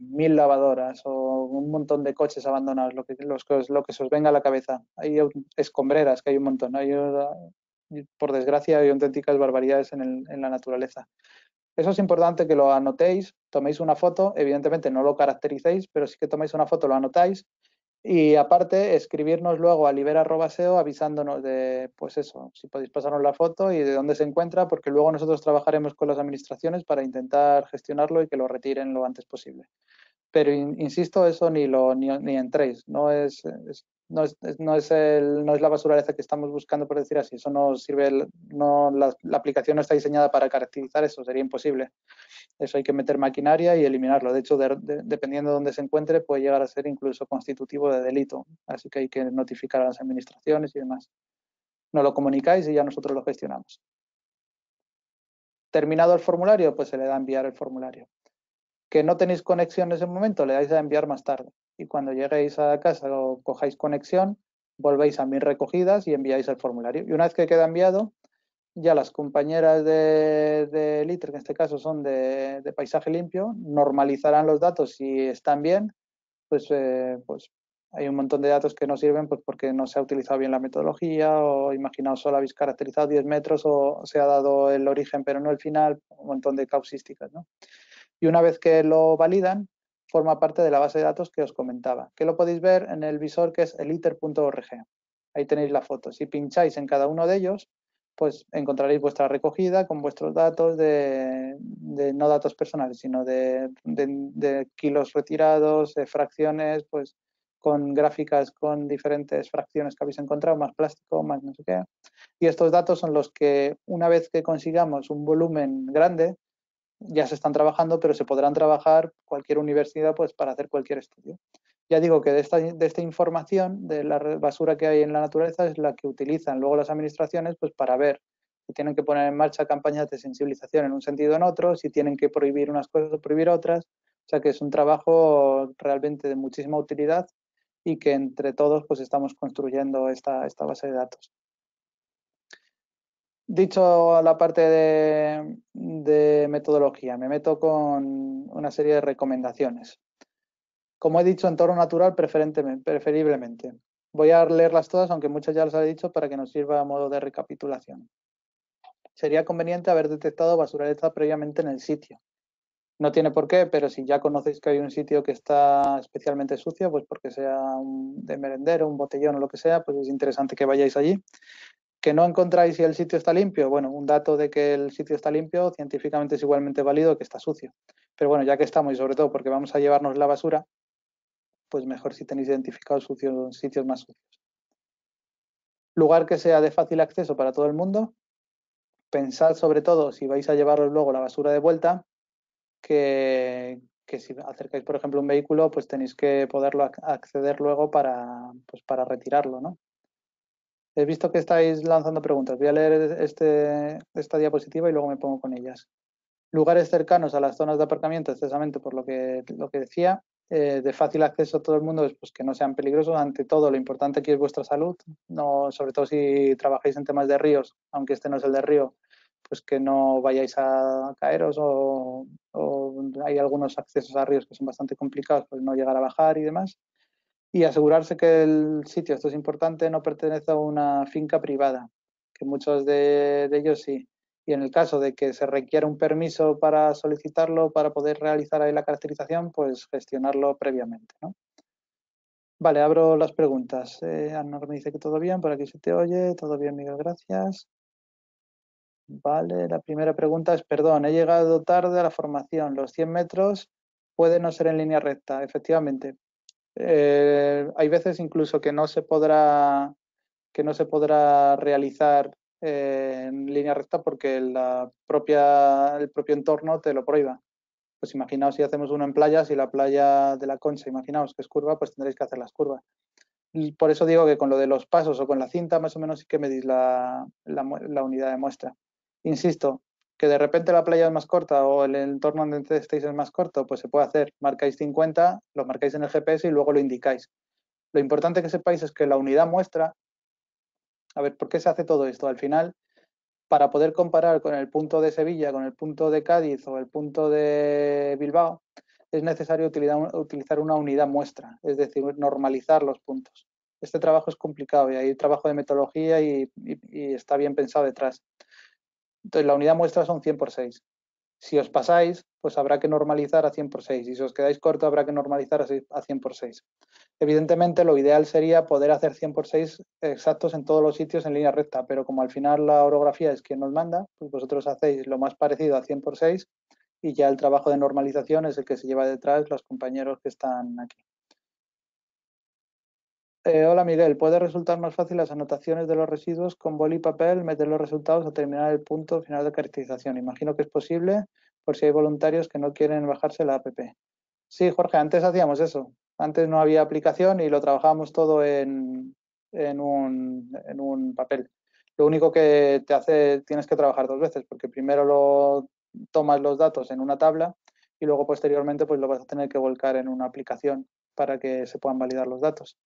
[SPEAKER 1] mil lavadoras o un montón de coches abandonados, lo que, los, lo que se os venga a la cabeza. Hay escombreras, que hay un montón. Hay, por desgracia, hay auténticas barbaridades en, en la naturaleza. Eso es importante que lo anotéis, toméis una foto, evidentemente no lo caractericéis, pero sí que toméis una foto, lo anotáis y aparte, escribirnos luego a libera.seo avisándonos de, pues eso, si podéis pasarnos la foto y de dónde se encuentra, porque luego nosotros trabajaremos con las administraciones para intentar gestionarlo y que lo retiren lo antes posible. Pero insisto, eso ni lo ni, entréis, no es, no es, no es, el, no es la basura que estamos buscando, por decir así. Eso no sirve, la, aplicación no está diseñada para caracterizar eso, sería imposible. Eso hay que meter maquinaria y eliminarlo. De hecho, dependiendo de dónde se encuentre, puede llegar a ser incluso constitutivo de delito. Así que hay que notificar a las administraciones y demás. No lo comunicáis y ya nosotros lo gestionamos. Terminado el formulario, pues se le da a enviar el formulario. Que no tenéis conexión en ese momento, le dais a enviar más tarde y cuando lleguéis a casa o cojáis conexión, volvéis a mis recogidas y enviáis el formulario. Y una vez que queda enviado, ya las compañeras de, de que en este caso son de, Paisaje Limpio, normalizarán los datos si están bien, pues, eh, pues hay un montón de datos que no sirven pues porque no se ha utilizado bien la metodología o imaginaos solo habéis caracterizado 10 metros o se ha dado el origen pero no el final, un montón de causísticas. ¿no? Y una vez que lo validan, forma parte de la base de datos que os comentaba, que lo podéis ver en el visor que es eliter.org. Ahí tenéis la foto. Si pincháis en cada uno de ellos, pues encontraréis vuestra recogida con vuestros datos de, no datos personales, sino de, kilos retirados, de fracciones, pues con gráficas con diferentes fracciones que habéis encontrado, más plástico, más no sé qué. Y estos datos son los que una vez que consigamos un volumen grande, ya se están trabajando, pero se podrán trabajar cualquier universidad pues, para hacer cualquier estudio. Ya digo que de esta, información, de la basura que hay en la naturaleza, es la que utilizan luego las administraciones pues, para ver si tienen que poner en marcha campañas de sensibilización en un sentido o en otro, si tienen que prohibir unas cosas o prohibir otras. O sea que es un trabajo realmente de muchísima utilidad y que entre todos pues, estamos construyendo esta, esta base de datos dicho la parte de, metodología, me meto con una serie de recomendaciones. Como he dicho, entorno natural preferiblemente. Voy a leerlas todas, aunque muchas ya las he dicho, para que nos sirva a modo de recapitulación. Sería conveniente haber detectado esta previamente en el sitio. No tiene por qué, pero si ya conocéis que hay un sitio que está especialmente sucio, pues porque sea un, de merendero, un botellón o lo que sea, pues es interesante que vayáis allí. ¿Que no encontráis si el sitio está limpio? Bueno, un dato de que el sitio está limpio científicamente es igualmente válido que está sucio. Pero bueno, ya que estamos y sobre todo porque vamos a llevarnos la basura, pues mejor si tenéis identificados sitios más sucios. Lugar que sea de fácil acceso para todo el mundo. Pensad sobre todo si vais a llevaros luego la basura de vuelta, que, si acercáis, por ejemplo, un vehículo, pues tenéis que poderlo acceder luego para, pues para retirarlo, ¿no? He visto que estáis lanzando preguntas. Voy a leer este, esta diapositiva y luego me pongo con ellas. Lugares cercanos a las zonas de aparcamiento, precisamente por lo que, lo que decía, eh, de fácil acceso a todo el mundo, pues, pues que no sean peligrosos. Ante todo, lo importante aquí es vuestra salud, no, sobre todo si trabajáis en temas de ríos, aunque este no es el de río, pues que no vayáis a caeros o, o hay algunos accesos a ríos que son bastante complicados, pues no llegar a bajar y demás y asegurarse que el sitio, esto es importante, no pertenece a una finca privada, que muchos de, ellos sí. Y en el caso de que se requiera un permiso para solicitarlo, para poder realizar ahí la caracterización, pues gestionarlo previamente. ¿no? Vale, abro las preguntas. Eh, Ana me dice que todo bien, por aquí se te oye, todo bien, Miguel, gracias. Vale, la primera pregunta es, perdón, he llegado tarde a la formación, los 100 metros puede no ser en línea recta, efectivamente. Eh, hay veces incluso que no se podrá, que no se podrá realizar eh, en línea recta porque propia, el propio entorno te lo prohíba. Pues imaginaos si hacemos uno en playa, si la playa de la Concha, imaginaos que es curva, pues tendréis que hacer las curvas. Y por eso digo que con lo de los pasos o con la cinta, más o menos sí que medís la, la unidad de muestra. Insisto, que de repente la playa es más corta o el entorno donde estéis es más corto, pues se puede hacer. Marcáis 50, lo marcáis en el GPS y luego lo indicáis. Lo importante que sepáis es que la unidad muestra, a ver, ¿por qué se hace todo esto? Al final, para poder comparar con el punto de Sevilla, con el punto de Cádiz o el punto de Bilbao, es necesario utilizar una unidad muestra, es decir, normalizar los puntos. Este trabajo es complicado y hay trabajo de metodología y está bien pensado detrás. Entonces la unidad muestra son 100 por 6. Si os pasáis, pues habrá que normalizar a 100 por 6. Y si os quedáis corto, habrá que normalizar a 100 por 6. Evidentemente, lo ideal sería poder hacer 100 por 6 exactos en todos los sitios en línea recta, pero como al final la orografía es quien nos manda, pues vosotros hacéis lo más parecido a 100 por 6 y ya el trabajo de normalización es el que se lleva detrás los compañeros que están aquí. Eh, hola Miguel, puede resultar más fácil las anotaciones de los residuos con boli y papel, meter los resultados o terminar el punto final de caracterización. Imagino que es posible por si hay voluntarios que no quieren bajarse la app. Sí, Jorge, antes hacíamos eso. Antes no había aplicación y lo trabajábamos todo en, un, en un papel. Lo único que te hace, tienes que trabajar dos veces, porque primero lo tomas los datos en una tabla y luego posteriormente pues lo vas a tener que volcar en una aplicación para que se puedan validar los datos.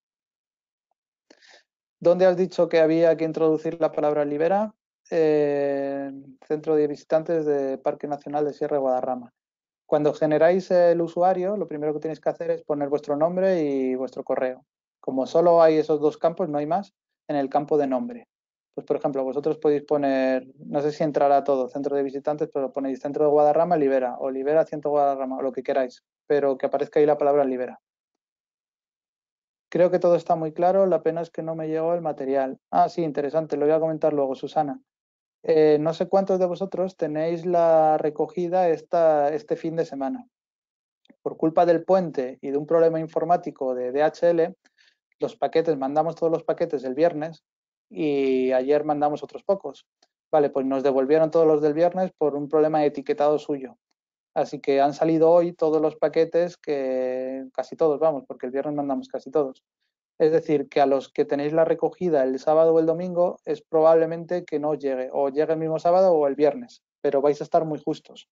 [SPEAKER 1] ¿Dónde has dicho que había que introducir la palabra libera? Eh, centro de visitantes de Parque Nacional de Sierra de Guadarrama. Cuando generáis el usuario, lo primero que tenéis que hacer es poner vuestro nombre y vuestro correo. Como solo hay esos dos campos, no hay más, en el campo de nombre. Pues, por ejemplo, vosotros podéis poner, no sé si entrará todo, centro de visitantes, pero ponéis centro de Guadarrama, libera, o libera, centro de Guadarrama, o lo que queráis, pero que aparezca ahí la palabra libera. Creo que todo está muy claro, la pena es que no me llegó el material. Ah, sí, interesante, lo voy a comentar luego, Susana. Eh, no sé cuántos de vosotros tenéis la recogida esta, este fin de semana. Por culpa del puente y de un problema informático de DHL, los paquetes, mandamos todos los paquetes el viernes y ayer mandamos otros pocos. Vale, pues nos devolvieron todos los del viernes por un problema de etiquetado suyo. Así que han salido hoy todos los paquetes que casi todos, vamos, porque el viernes mandamos casi todos. Es decir, que a los que tenéis la recogida el sábado o el domingo es probablemente que no llegue, o llegue el mismo sábado o el viernes, pero vais a estar muy justos.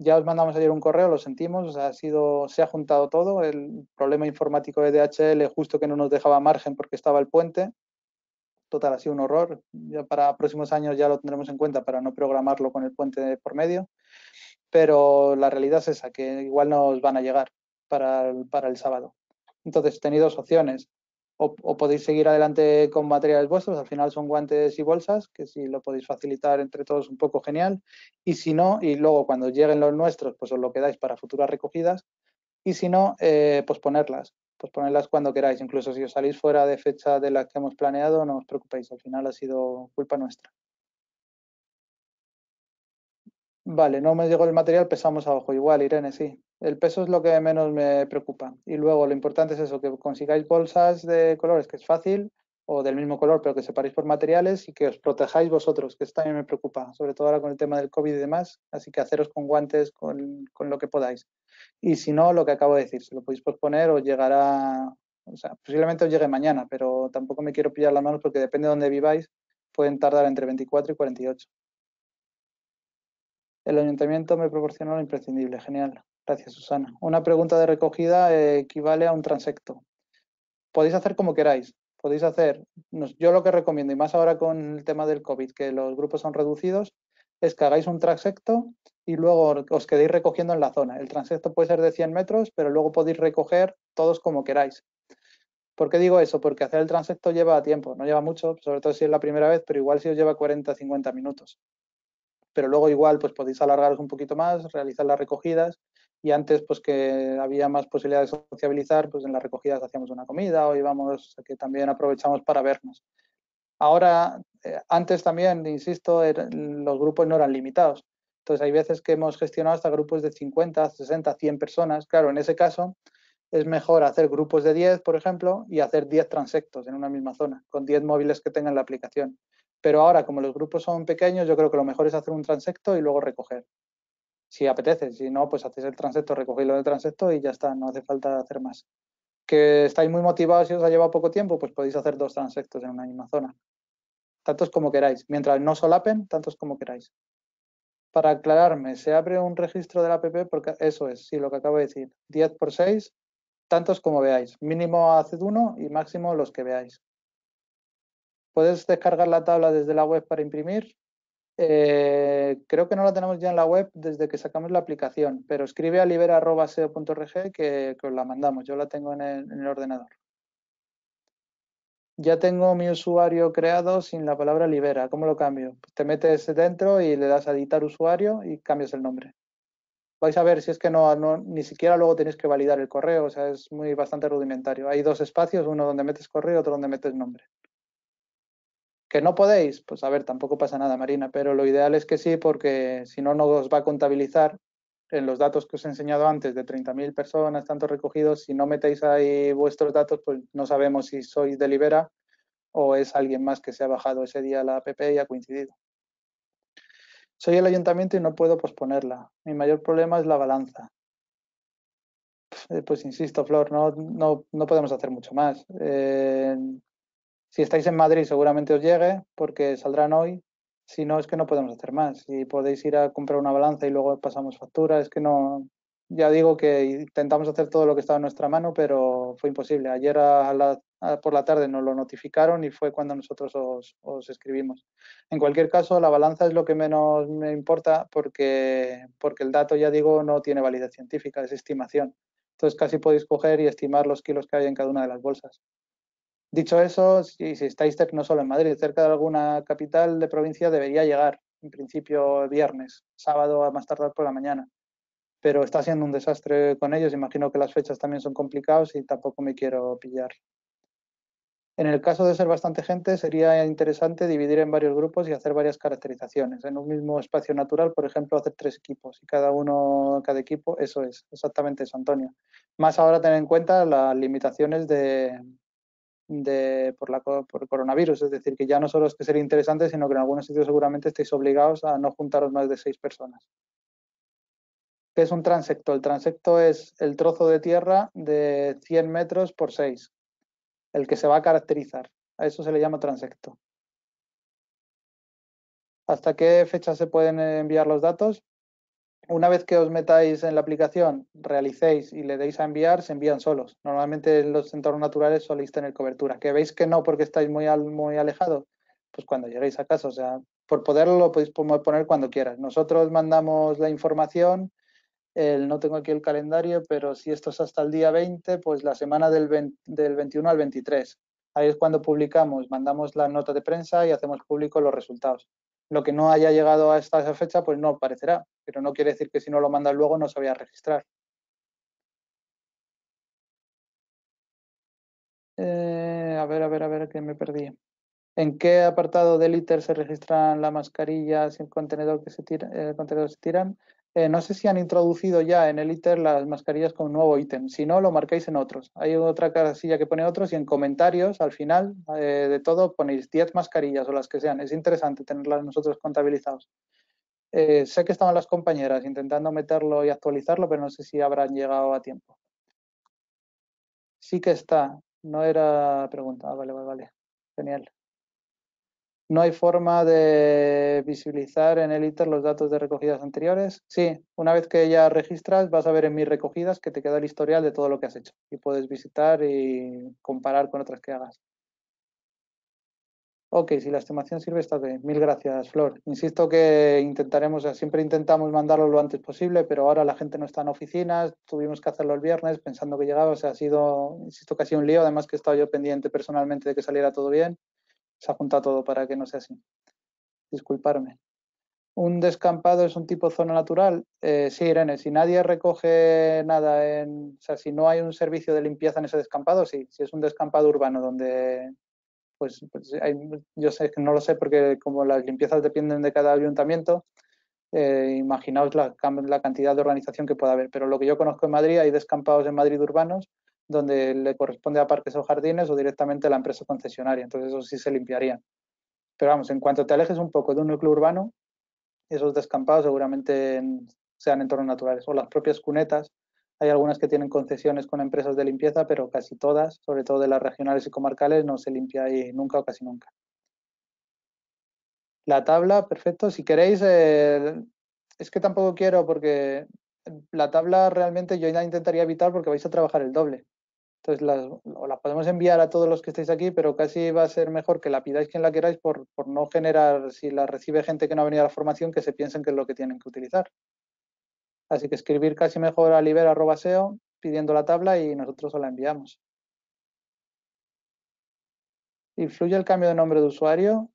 [SPEAKER 1] Ya os mandamos ayer un correo, lo sentimos, ha sido, se ha juntado todo, el problema informático de DHL justo que no nos dejaba margen porque estaba el puente, total, ha sido un horror. para próximos años ya lo tendremos en cuenta para no programarlo con el puente por medio. Pero la realidad es esa, que igual nos van a llegar para el, sábado. Entonces, tenéis dos opciones. O, podéis seguir adelante con materiales vuestros, al final son guantes y bolsas, que si lo podéis facilitar entre todos un poco genial, y si no, y luego cuando lleguen los nuestros, pues os lo quedáis para futuras recogidas, y si no, eh, posponerlas pues ponedlas cuando queráis. Incluso si os salís fuera de fecha de las que hemos planeado, no os preocupéis, al final ha sido culpa nuestra. Vale, no me llegó el material, pesamos abajo Igual, Irene, sí. El peso es lo que menos me preocupa. Y luego lo importante es eso, que consigáis bolsas de colores, que es fácil, o del mismo color, pero que separéis por materiales y que os protejáis vosotros, que eso también me preocupa, sobre todo ahora con el tema del COVID y demás, así que haceros con guantes, con, lo que podáis. Y si no, lo que acabo de decir, se lo podéis posponer o llegará, o sea, posiblemente os llegue mañana, pero tampoco me quiero pillar las manos porque depende de dónde viváis, pueden tardar entre 24 y 48. El ayuntamiento me proporcionó lo imprescindible, genial. Gracias, Susana. Una pregunta de recogida eh, equivale a un transecto. Podéis hacer como queráis podéis hacer, yo lo que recomiendo, y más ahora con el tema del COVID, que los grupos son reducidos, es que hagáis un transecto y luego os quedéis recogiendo en la zona. El transecto puede ser de 100 metros, pero luego podéis recoger todos como queráis. ¿Por qué digo eso? Porque hacer el transecto lleva tiempo, no lleva mucho, sobre todo si es la primera vez, pero igual si os lleva 40, 50 minutos. Pero luego igual pues podéis alargaros un poquito más, realizar las recogidas y antes pues que había más posibilidades de sociabilizar, pues en las recogidas hacíamos una comida o íbamos, que también aprovechamos para vernos. Ahora, eh, antes también, insisto, los grupos no eran limitados. Entonces hay veces que hemos gestionado hasta grupos de 50, 60, 100 personas. Claro, en ese caso es mejor hacer grupos de 10, por ejemplo, y hacer 10 transectos en una misma zona, con 10 móviles que tengan la aplicación. Pero ahora, como los grupos son pequeños, yo creo que lo mejor es hacer un transecto y luego recoger si apetece, si no, pues hacéis el transecto, recogéis lo del transecto y ya está, no hace falta hacer más. Que estáis muy motivados y os ha llevado poco tiempo, pues podéis hacer dos transectos en una misma zona. Tantos como queráis. Mientras no solapen, tantos como queráis. Para aclararme, se abre un registro de la app porque eso es, sí, lo que acabo de decir. 10 por 6, tantos como veáis. Mínimo haced uno y máximo los que veáis. Puedes descargar la tabla desde la web para imprimir, eh, creo que no la tenemos ya en la web desde que sacamos la aplicación, pero escribe a libera.seo.rg que, que os la mandamos. Yo la tengo en el, ordenador. Ya tengo mi usuario creado sin la palabra libera. ¿Cómo lo cambio? Pues te metes dentro y le das a editar usuario y cambias el nombre. Vais a ver si es que no, no ni siquiera luego tenéis que validar el correo, o sea, es muy bastante rudimentario. Hay dos espacios, uno donde metes correo y otro donde metes nombre. ¿Que no podéis? Pues a ver, tampoco pasa nada, Marina, pero lo ideal es que sí, porque si no, no os va a contabilizar en los datos que os he enseñado antes de 30.000 personas, tanto recogidos, si no metéis ahí vuestros datos, pues no sabemos si sois de Libera o es alguien más que se ha bajado ese día la app y ha coincidido. Soy el ayuntamiento y no puedo posponerla. Mi mayor problema es la balanza. Eh, pues insisto, Flor, no, no, no podemos hacer mucho más. Eh, si estáis en Madrid seguramente os llegue porque saldrán hoy. Si no, es que no podemos hacer más. Si podéis ir a comprar una balanza y luego pasamos factura, es que no... Ya digo que intentamos hacer todo lo que estaba en nuestra mano, pero fue imposible. Ayer por la tarde nos lo notificaron y fue cuando nosotros os, escribimos. En cualquier caso, la balanza es lo que menos me importa porque, porque el dato, ya digo, no tiene validez científica, es estimación. Entonces casi podéis coger y estimar los kilos que hay en cada una de las bolsas. Dicho eso, si, si estáis no solo en Madrid, cerca de alguna capital de provincia, debería llegar, en principio viernes, sábado a más tardar por la mañana. Pero está siendo un desastre con ellos, imagino que las fechas también son complicadas y tampoco me quiero pillar. En el caso de ser bastante gente, sería interesante dividir en varios grupos y hacer varias caracterizaciones. En un mismo espacio natural, por ejemplo, hacer tres equipos y cada uno, cada equipo, eso es, exactamente eso, Antonio. Más ahora tener en cuenta las limitaciones de, de, por, la, por coronavirus. Es decir, que ya no solo es que sería interesante, sino que en algunos sitios seguramente estéis obligados a no juntaros más de seis personas. ¿Qué es un transecto? El transecto es el trozo de tierra de 100 metros por 6, el que se va a caracterizar. A eso se le llama transecto. ¿Hasta qué fecha se pueden enviar los datos? Una vez que os metáis en la aplicación, realicéis y le deis a enviar, se envían solos. Normalmente en los entornos naturales soléis tener cobertura. Que veis que no porque estáis muy, al, muy alejados, pues cuando lleguéis a casa, o sea, por poderlo lo podéis poner cuando quieras. Nosotros mandamos la información, no tengo aquí el calendario, pero si esto es hasta el día 20, pues la semana del, 21 al 23. Ahí es cuando publicamos, mandamos la nota de prensa y hacemos público los resultados lo que no haya llegado a esta fecha, pues no aparecerá, pero no quiere decir que si no lo mandas luego no se vaya a registrar. Eh, a ver, a ver, a ver, que me perdí. ¿En qué apartado del ITER se registran las mascarillas y el contenedor que el contenedor se tiran? Eh, no sé si han introducido ya en el ITER las mascarillas con un nuevo ítem. Si no, lo marcáis en otros. Hay otra casilla que pone otros y en comentarios, al final eh, de todo, ponéis 10 mascarillas o las que sean. Es interesante tenerlas nosotros contabilizados. Eh, sé que estaban las compañeras intentando meterlo y actualizarlo, pero no sé si habrán llegado a tiempo. Sí que está. No era pregunta. Ah, vale, vale, vale. Genial. No hay forma de visibilizar en el ITER los datos de recogidas anteriores. Sí, una vez que ya registras, vas a ver en mis recogidas que te queda el historial de todo lo que has hecho y puedes visitar y comparar con otras que hagas. Ok, si la estimación sirve, está bien. Mil gracias, Flor. Insisto que intentaremos, siempre intentamos mandarlo lo antes posible, pero ahora la gente no está en oficinas, tuvimos que hacerlo el viernes pensando que llegaba, o sea, ha sido, insisto que ha sido un lío, además que he estado yo pendiente personalmente de que saliera todo bien se ha juntado todo para que no sea así. Disculparme. Un descampado es un tipo zona natural. Eh, sí, Irene, si nadie recoge nada, en, o sea, si no hay un servicio de limpieza en ese descampado, sí. Si es un descampado urbano donde, pues, pues yo sé que no lo sé porque como las limpiezas dependen de cada ayuntamiento, eh, imaginaos la, la, cantidad de organización que pueda haber. Pero lo que yo conozco en Madrid, hay descampados en Madrid urbanos donde le corresponde a parques o jardines o directamente a la empresa concesionaria. Entonces, eso sí se limpiaría. Pero vamos, en cuanto te alejes un poco de un núcleo urbano, esos descampados seguramente sean entornos naturales. O las propias cunetas, hay algunas que tienen concesiones con empresas de limpieza, pero casi todas, sobre todo de las regionales y comarcales, no se limpia ahí nunca o casi nunca. La tabla, perfecto. Si queréis, eh, es que tampoco quiero porque la tabla realmente yo ya intentaría evitar porque vais a trabajar el doble. Entonces, pues, la podemos enviar a todos los que estáis aquí, pero casi va a ser mejor que la pidáis quien la queráis por, no generar, si la recibe gente que no ha venido a la formación, que se piensen que es lo que tienen que utilizar. Así que escribir casi mejor a libera.seo pidiendo la tabla y nosotros os la enviamos. ¿Influye el cambio de nombre de usuario?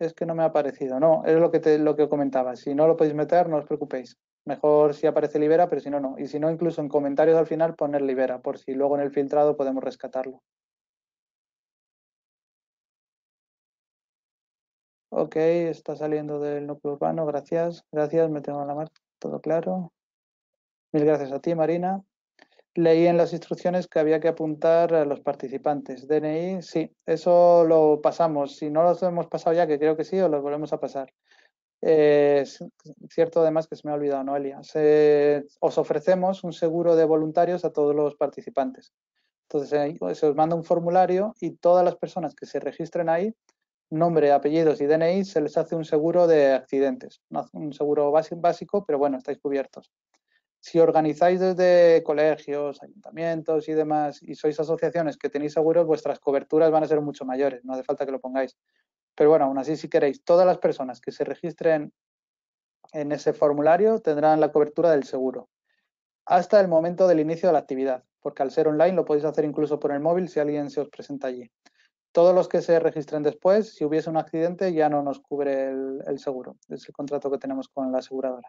[SPEAKER 1] Es que no me ha parecido. No, es lo que, te, lo que comentaba. Si no lo podéis meter, no os preocupéis mejor si aparece libera, pero si no, no. Y si no, incluso en comentarios al final poner libera, por si luego en el filtrado podemos rescatarlo. Ok, está saliendo del núcleo urbano, gracias. Gracias, me tengo a la mar, todo claro. Mil gracias a ti, Marina. Leí en las instrucciones que había que apuntar a los participantes. DNI, sí, eso lo pasamos. Si no los hemos pasado ya, que creo que sí, o los volvemos a pasar. Eh, es cierto además que se me ha olvidado, Noelia. Se, os ofrecemos un seguro de voluntarios a todos los participantes. Entonces pues, se os manda un formulario y todas las personas que se registren ahí, nombre, apellidos y DNI, se les hace un seguro de accidentes. Un seguro básico, pero bueno, estáis cubiertos. Si organizáis desde colegios, ayuntamientos y demás, y sois asociaciones que tenéis seguros, vuestras coberturas van a ser mucho mayores, no hace falta que lo pongáis. Pero bueno, aún así, si queréis, todas las personas que se registren en ese formulario tendrán la cobertura del seguro hasta el momento del inicio de la actividad, porque al ser online lo podéis hacer incluso por el móvil si alguien se os presenta allí. Todos los que se registren después, si hubiese un accidente, ya no nos cubre el, el seguro. Es el contrato que tenemos con la aseguradora.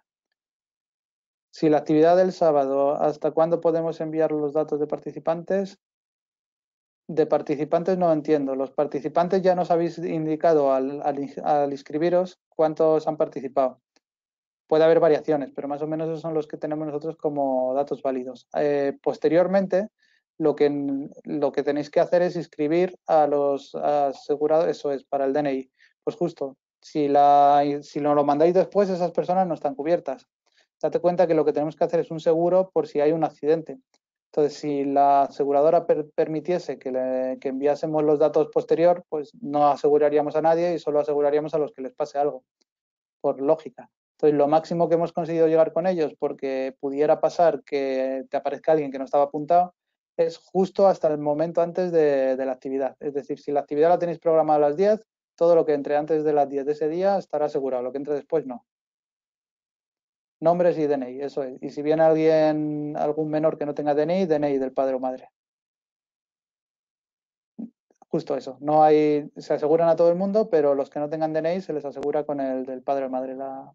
[SPEAKER 1] Si la actividad del sábado, ¿hasta cuándo podemos enviar los datos de participantes? de participantes no entiendo. Los participantes ya nos habéis indicado al, al, inscribiros cuántos han participado. Puede haber variaciones, pero más o menos esos son los que tenemos nosotros como datos válidos. Eh, posteriormente, lo que, lo que tenéis que hacer es inscribir a los asegurados, eso es, para el DNI. Pues justo, si, la, si nos lo mandáis después, esas personas no están cubiertas. Date cuenta que lo que tenemos que hacer es un seguro por si hay un accidente. Entonces, si la aseguradora permitiese que, enviásemos los datos posterior, pues no aseguraríamos a nadie y solo aseguraríamos a los que les pase algo, por lógica. Entonces, lo máximo que hemos conseguido llegar con ellos, porque pudiera pasar que te aparezca alguien que no estaba apuntado, es justo hasta el momento antes de, de la actividad. Es decir, si la actividad la tenéis programada a las 10, todo lo que entre antes de las 10 de ese día estará asegurado, lo que entre después no. Nombres y DNI, eso es. Y si viene alguien, algún menor que no tenga DNI, DNI del padre o madre. Justo eso. No hay, se aseguran a todo el mundo, pero los que no tengan DNI se les asegura con el del padre o madre, la,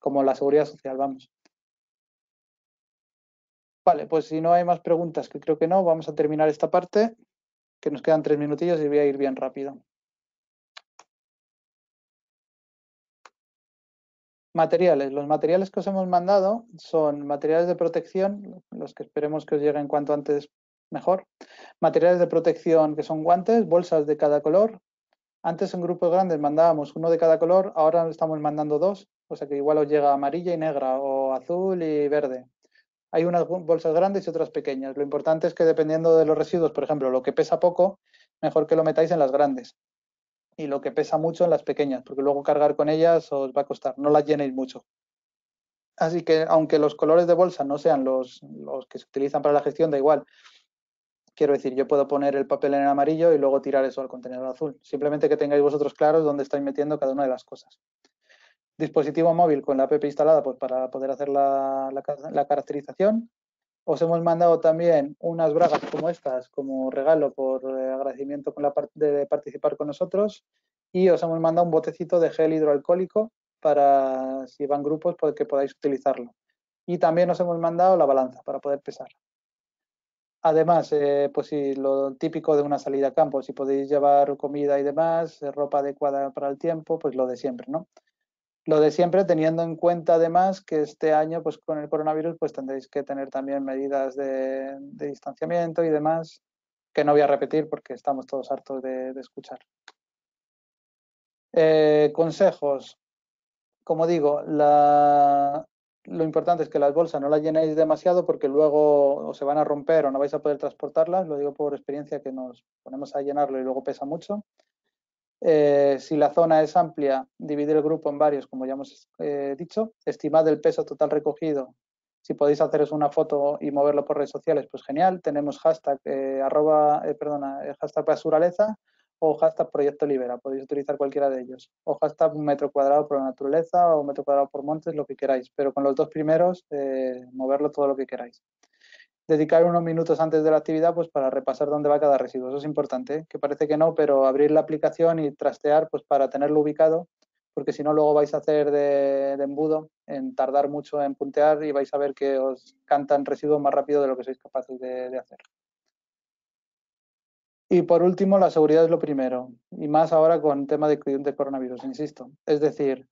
[SPEAKER 1] como la seguridad social, vamos. Vale, pues si no hay más preguntas, que creo que no, vamos a terminar esta parte, que nos quedan tres minutillos y voy a ir bien rápido. Materiales. Los materiales que os hemos mandado son materiales de protección, los que esperemos que os lleguen cuanto antes mejor. Materiales de protección que son guantes, bolsas de cada color. Antes en grupos grandes mandábamos uno de cada color, ahora estamos mandando dos, o sea que igual os llega amarilla y negra o azul y verde. Hay unas bolsas grandes y otras pequeñas. Lo importante es que dependiendo de los residuos, por ejemplo, lo que pesa poco, mejor que lo metáis en las grandes y lo que pesa mucho en las pequeñas, porque luego cargar con ellas os va a costar, no las llenéis mucho. Así que aunque los colores de bolsa no sean los, los que se utilizan para la gestión, da igual. Quiero decir, yo puedo poner el papel en el amarillo y luego tirar eso al contenedor azul. Simplemente que tengáis vosotros claros dónde estáis metiendo cada una de las cosas. Dispositivo móvil con la app instalada pues, para poder hacer la caracterización. Os hemos mandado también unas bragas como estas, como regalo por eh, agradecimiento la de participar con nosotros. Y os hemos mandado un botecito de gel hidroalcohólico para si van grupos pues que podáis utilizarlo. Y también os hemos mandado la balanza para poder pesar. Además, eh, pues sí, lo típico de una salida a campo, si podéis llevar comida y demás, eh, ropa adecuada para el tiempo, pues lo de siempre, ¿no? Lo de siempre, teniendo en cuenta además que este año, pues con el coronavirus, pues tendréis que tener también medidas de, distanciamiento y demás, que no voy a repetir porque estamos todos hartos de, escuchar. Eh, consejos. Como digo, lo importante es que las bolsas no las llenéis demasiado porque luego se van a romper o no vais a poder transportarlas. Lo digo por experiencia que nos ponemos a llenarlo y luego pesa mucho. Eh, si la zona es amplia, dividir el grupo en varios, como ya hemos eh, dicho. Estimad el peso total recogido. Si podéis haceros una foto y moverlo por redes sociales, pues genial. Tenemos hashtag, eh, arroba, perdona, hashtag basuraleza o hashtag proyecto libera. Podéis utilizar cualquiera de ellos. O hashtag metro cuadrado por la naturaleza o metro cuadrado por montes, lo que queráis. Pero con los dos primeros, moverlo todo lo que queráis dedicar unos minutos antes de la actividad pues para repasar dónde va cada residuo. Eso es importante, ¿eh? que parece que no, pero abrir la aplicación y trastear pues para tenerlo ubicado, porque si no luego vais a hacer de, embudo, en tardar mucho en puntear y vais a ver que os cantan residuos más rápido de lo que sois capaces de, hacer. Y por último, la seguridad es lo primero, y más ahora con el tema de, de coronavirus, insisto. Es decir,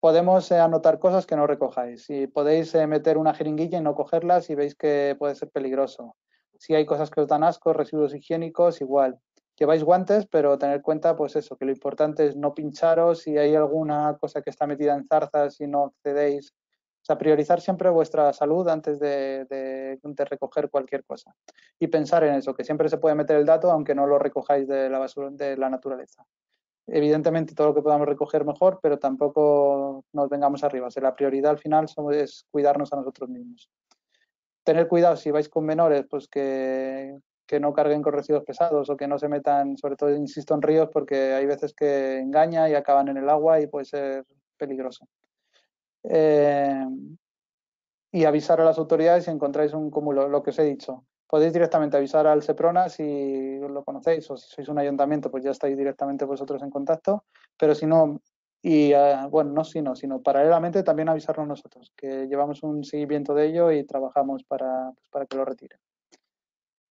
[SPEAKER 1] podemos eh, anotar cosas que no recojáis. Si podéis eh, meter una jeringuilla y no cogerlas y veis que puede ser peligroso. Si hay cosas que os dan asco, residuos higiénicos, igual. Lleváis guantes, pero tener cuenta, pues eso, que lo importante es no pincharos. Si hay alguna cosa que está metida en zarzas y no accedéis. O priorizar siempre vuestra salud antes de, recoger cualquier cosa. Y pensar en eso, que siempre se puede meter el dato, aunque no lo recojáis de la, basura, de la naturaleza evidentemente todo lo que podamos recoger mejor, pero tampoco nos vengamos arriba. la prioridad al final es cuidarnos a nosotros mismos. Tener cuidado si vais con menores, pues que, no carguen con residuos pesados o que no se metan, sobre todo, insisto, en ríos, porque hay veces que engaña y acaban en el agua y puede ser peligroso. Eh, y avisar a las autoridades si encontráis un cúmulo, lo que os he dicho podéis directamente avisar al SEPRONA, si lo conocéis o si sois un ayuntamiento, pues ya estáis directamente vosotros en contacto, pero si no, y eh, bueno, no si no, sino paralelamente también avisarnos nosotros, que llevamos un seguimiento de ello y trabajamos para, pues, para que lo retire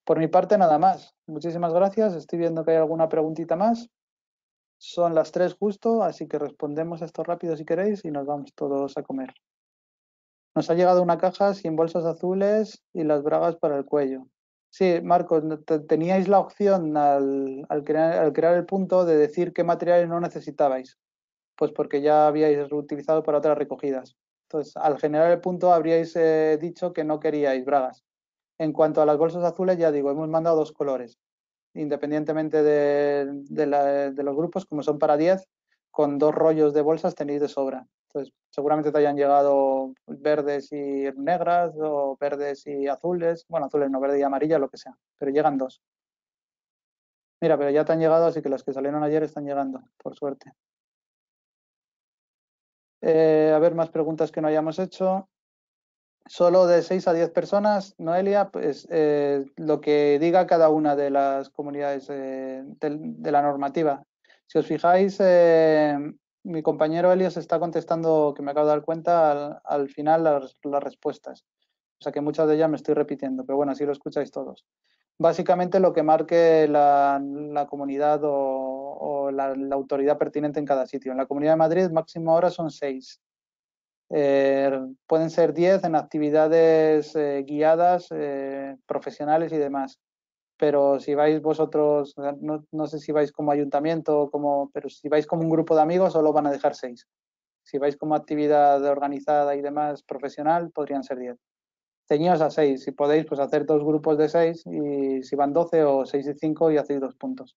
[SPEAKER 1] Por mi parte, nada más. Muchísimas gracias. Estoy viendo que hay alguna preguntita más. Son las tres justo, así que respondemos esto rápido si queréis y nos vamos todos a comer. Nos ha llegado una caja sin bolsas azules y las bragas para el cuello. Sí, Marcos, teníais la opción al, crear, el punto de decir qué materiales no necesitabais, pues porque ya habíais utilizado para otras recogidas. Entonces, al generar el punto habríais eh, dicho que no queríais bragas. En cuanto a las bolsas azules, ya digo, hemos mandado dos colores, independientemente de, de los grupos, como son para 10, con dos rollos de bolsas tenéis de sobra pues seguramente te hayan llegado verdes y negras o verdes y azules, bueno, azules no, verde y amarilla, lo que sea, pero llegan dos. Mira, pero ya te han llegado, así que las que salieron ayer están llegando, por suerte. Eh, a ver, más preguntas que no hayamos hecho. Solo de 6 a 10 personas, Noelia, pues eh, lo que diga cada una de las comunidades eh, de, la normativa. Si os fijáis, mi compañero Elios está contestando, que me acabo de dar cuenta, al, final las, respuestas. O sea que muchas de ellas me estoy repitiendo, pero bueno, así lo escucháis todos. Básicamente lo que marque la, comunidad o, la, autoridad pertinente en cada sitio. En la Comunidad de Madrid, máximo ahora son seis. Eh, pueden ser diez en actividades eh, guiadas, eh, profesionales y demás pero si vais vosotros, no, no, sé si vais como ayuntamiento, como, pero si vais como un grupo de amigos, solo van a dejar seis. Si vais como actividad organizada y demás profesional, podrían ser diez. Ceñidos a seis, si podéis, pues hacer dos grupos de seis y si van doce o seis y cinco y hacéis dos puntos.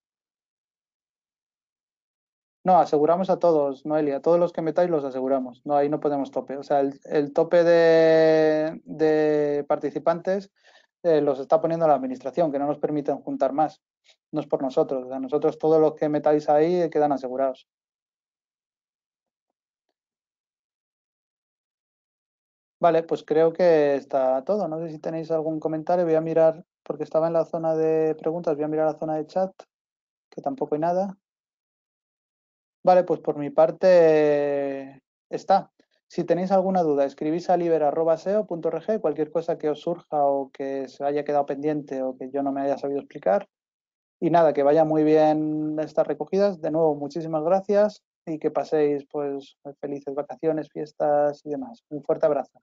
[SPEAKER 1] No, aseguramos a todos, Noelia, a todos los que metáis los aseguramos, no, ahí no podemos tope. O sea, el, el tope de, de participantes los está poniendo la administración, que no nos permiten juntar más. No es por nosotros. A nosotros todos los que metáis ahí quedan asegurados. Vale, pues creo que está todo. No sé si tenéis algún comentario. Voy a mirar, porque estaba en la zona de preguntas, voy a mirar la zona de chat, que tampoco hay nada. Vale, pues por mi parte está. Si tenéis alguna duda, escribís a libera.seo.rg cualquier cosa que os surja o que se haya quedado pendiente o que yo no me haya sabido explicar. Y nada, que vaya muy bien estas recogidas. De nuevo, muchísimas gracias y que paséis pues felices vacaciones, fiestas y demás. Un fuerte abrazo.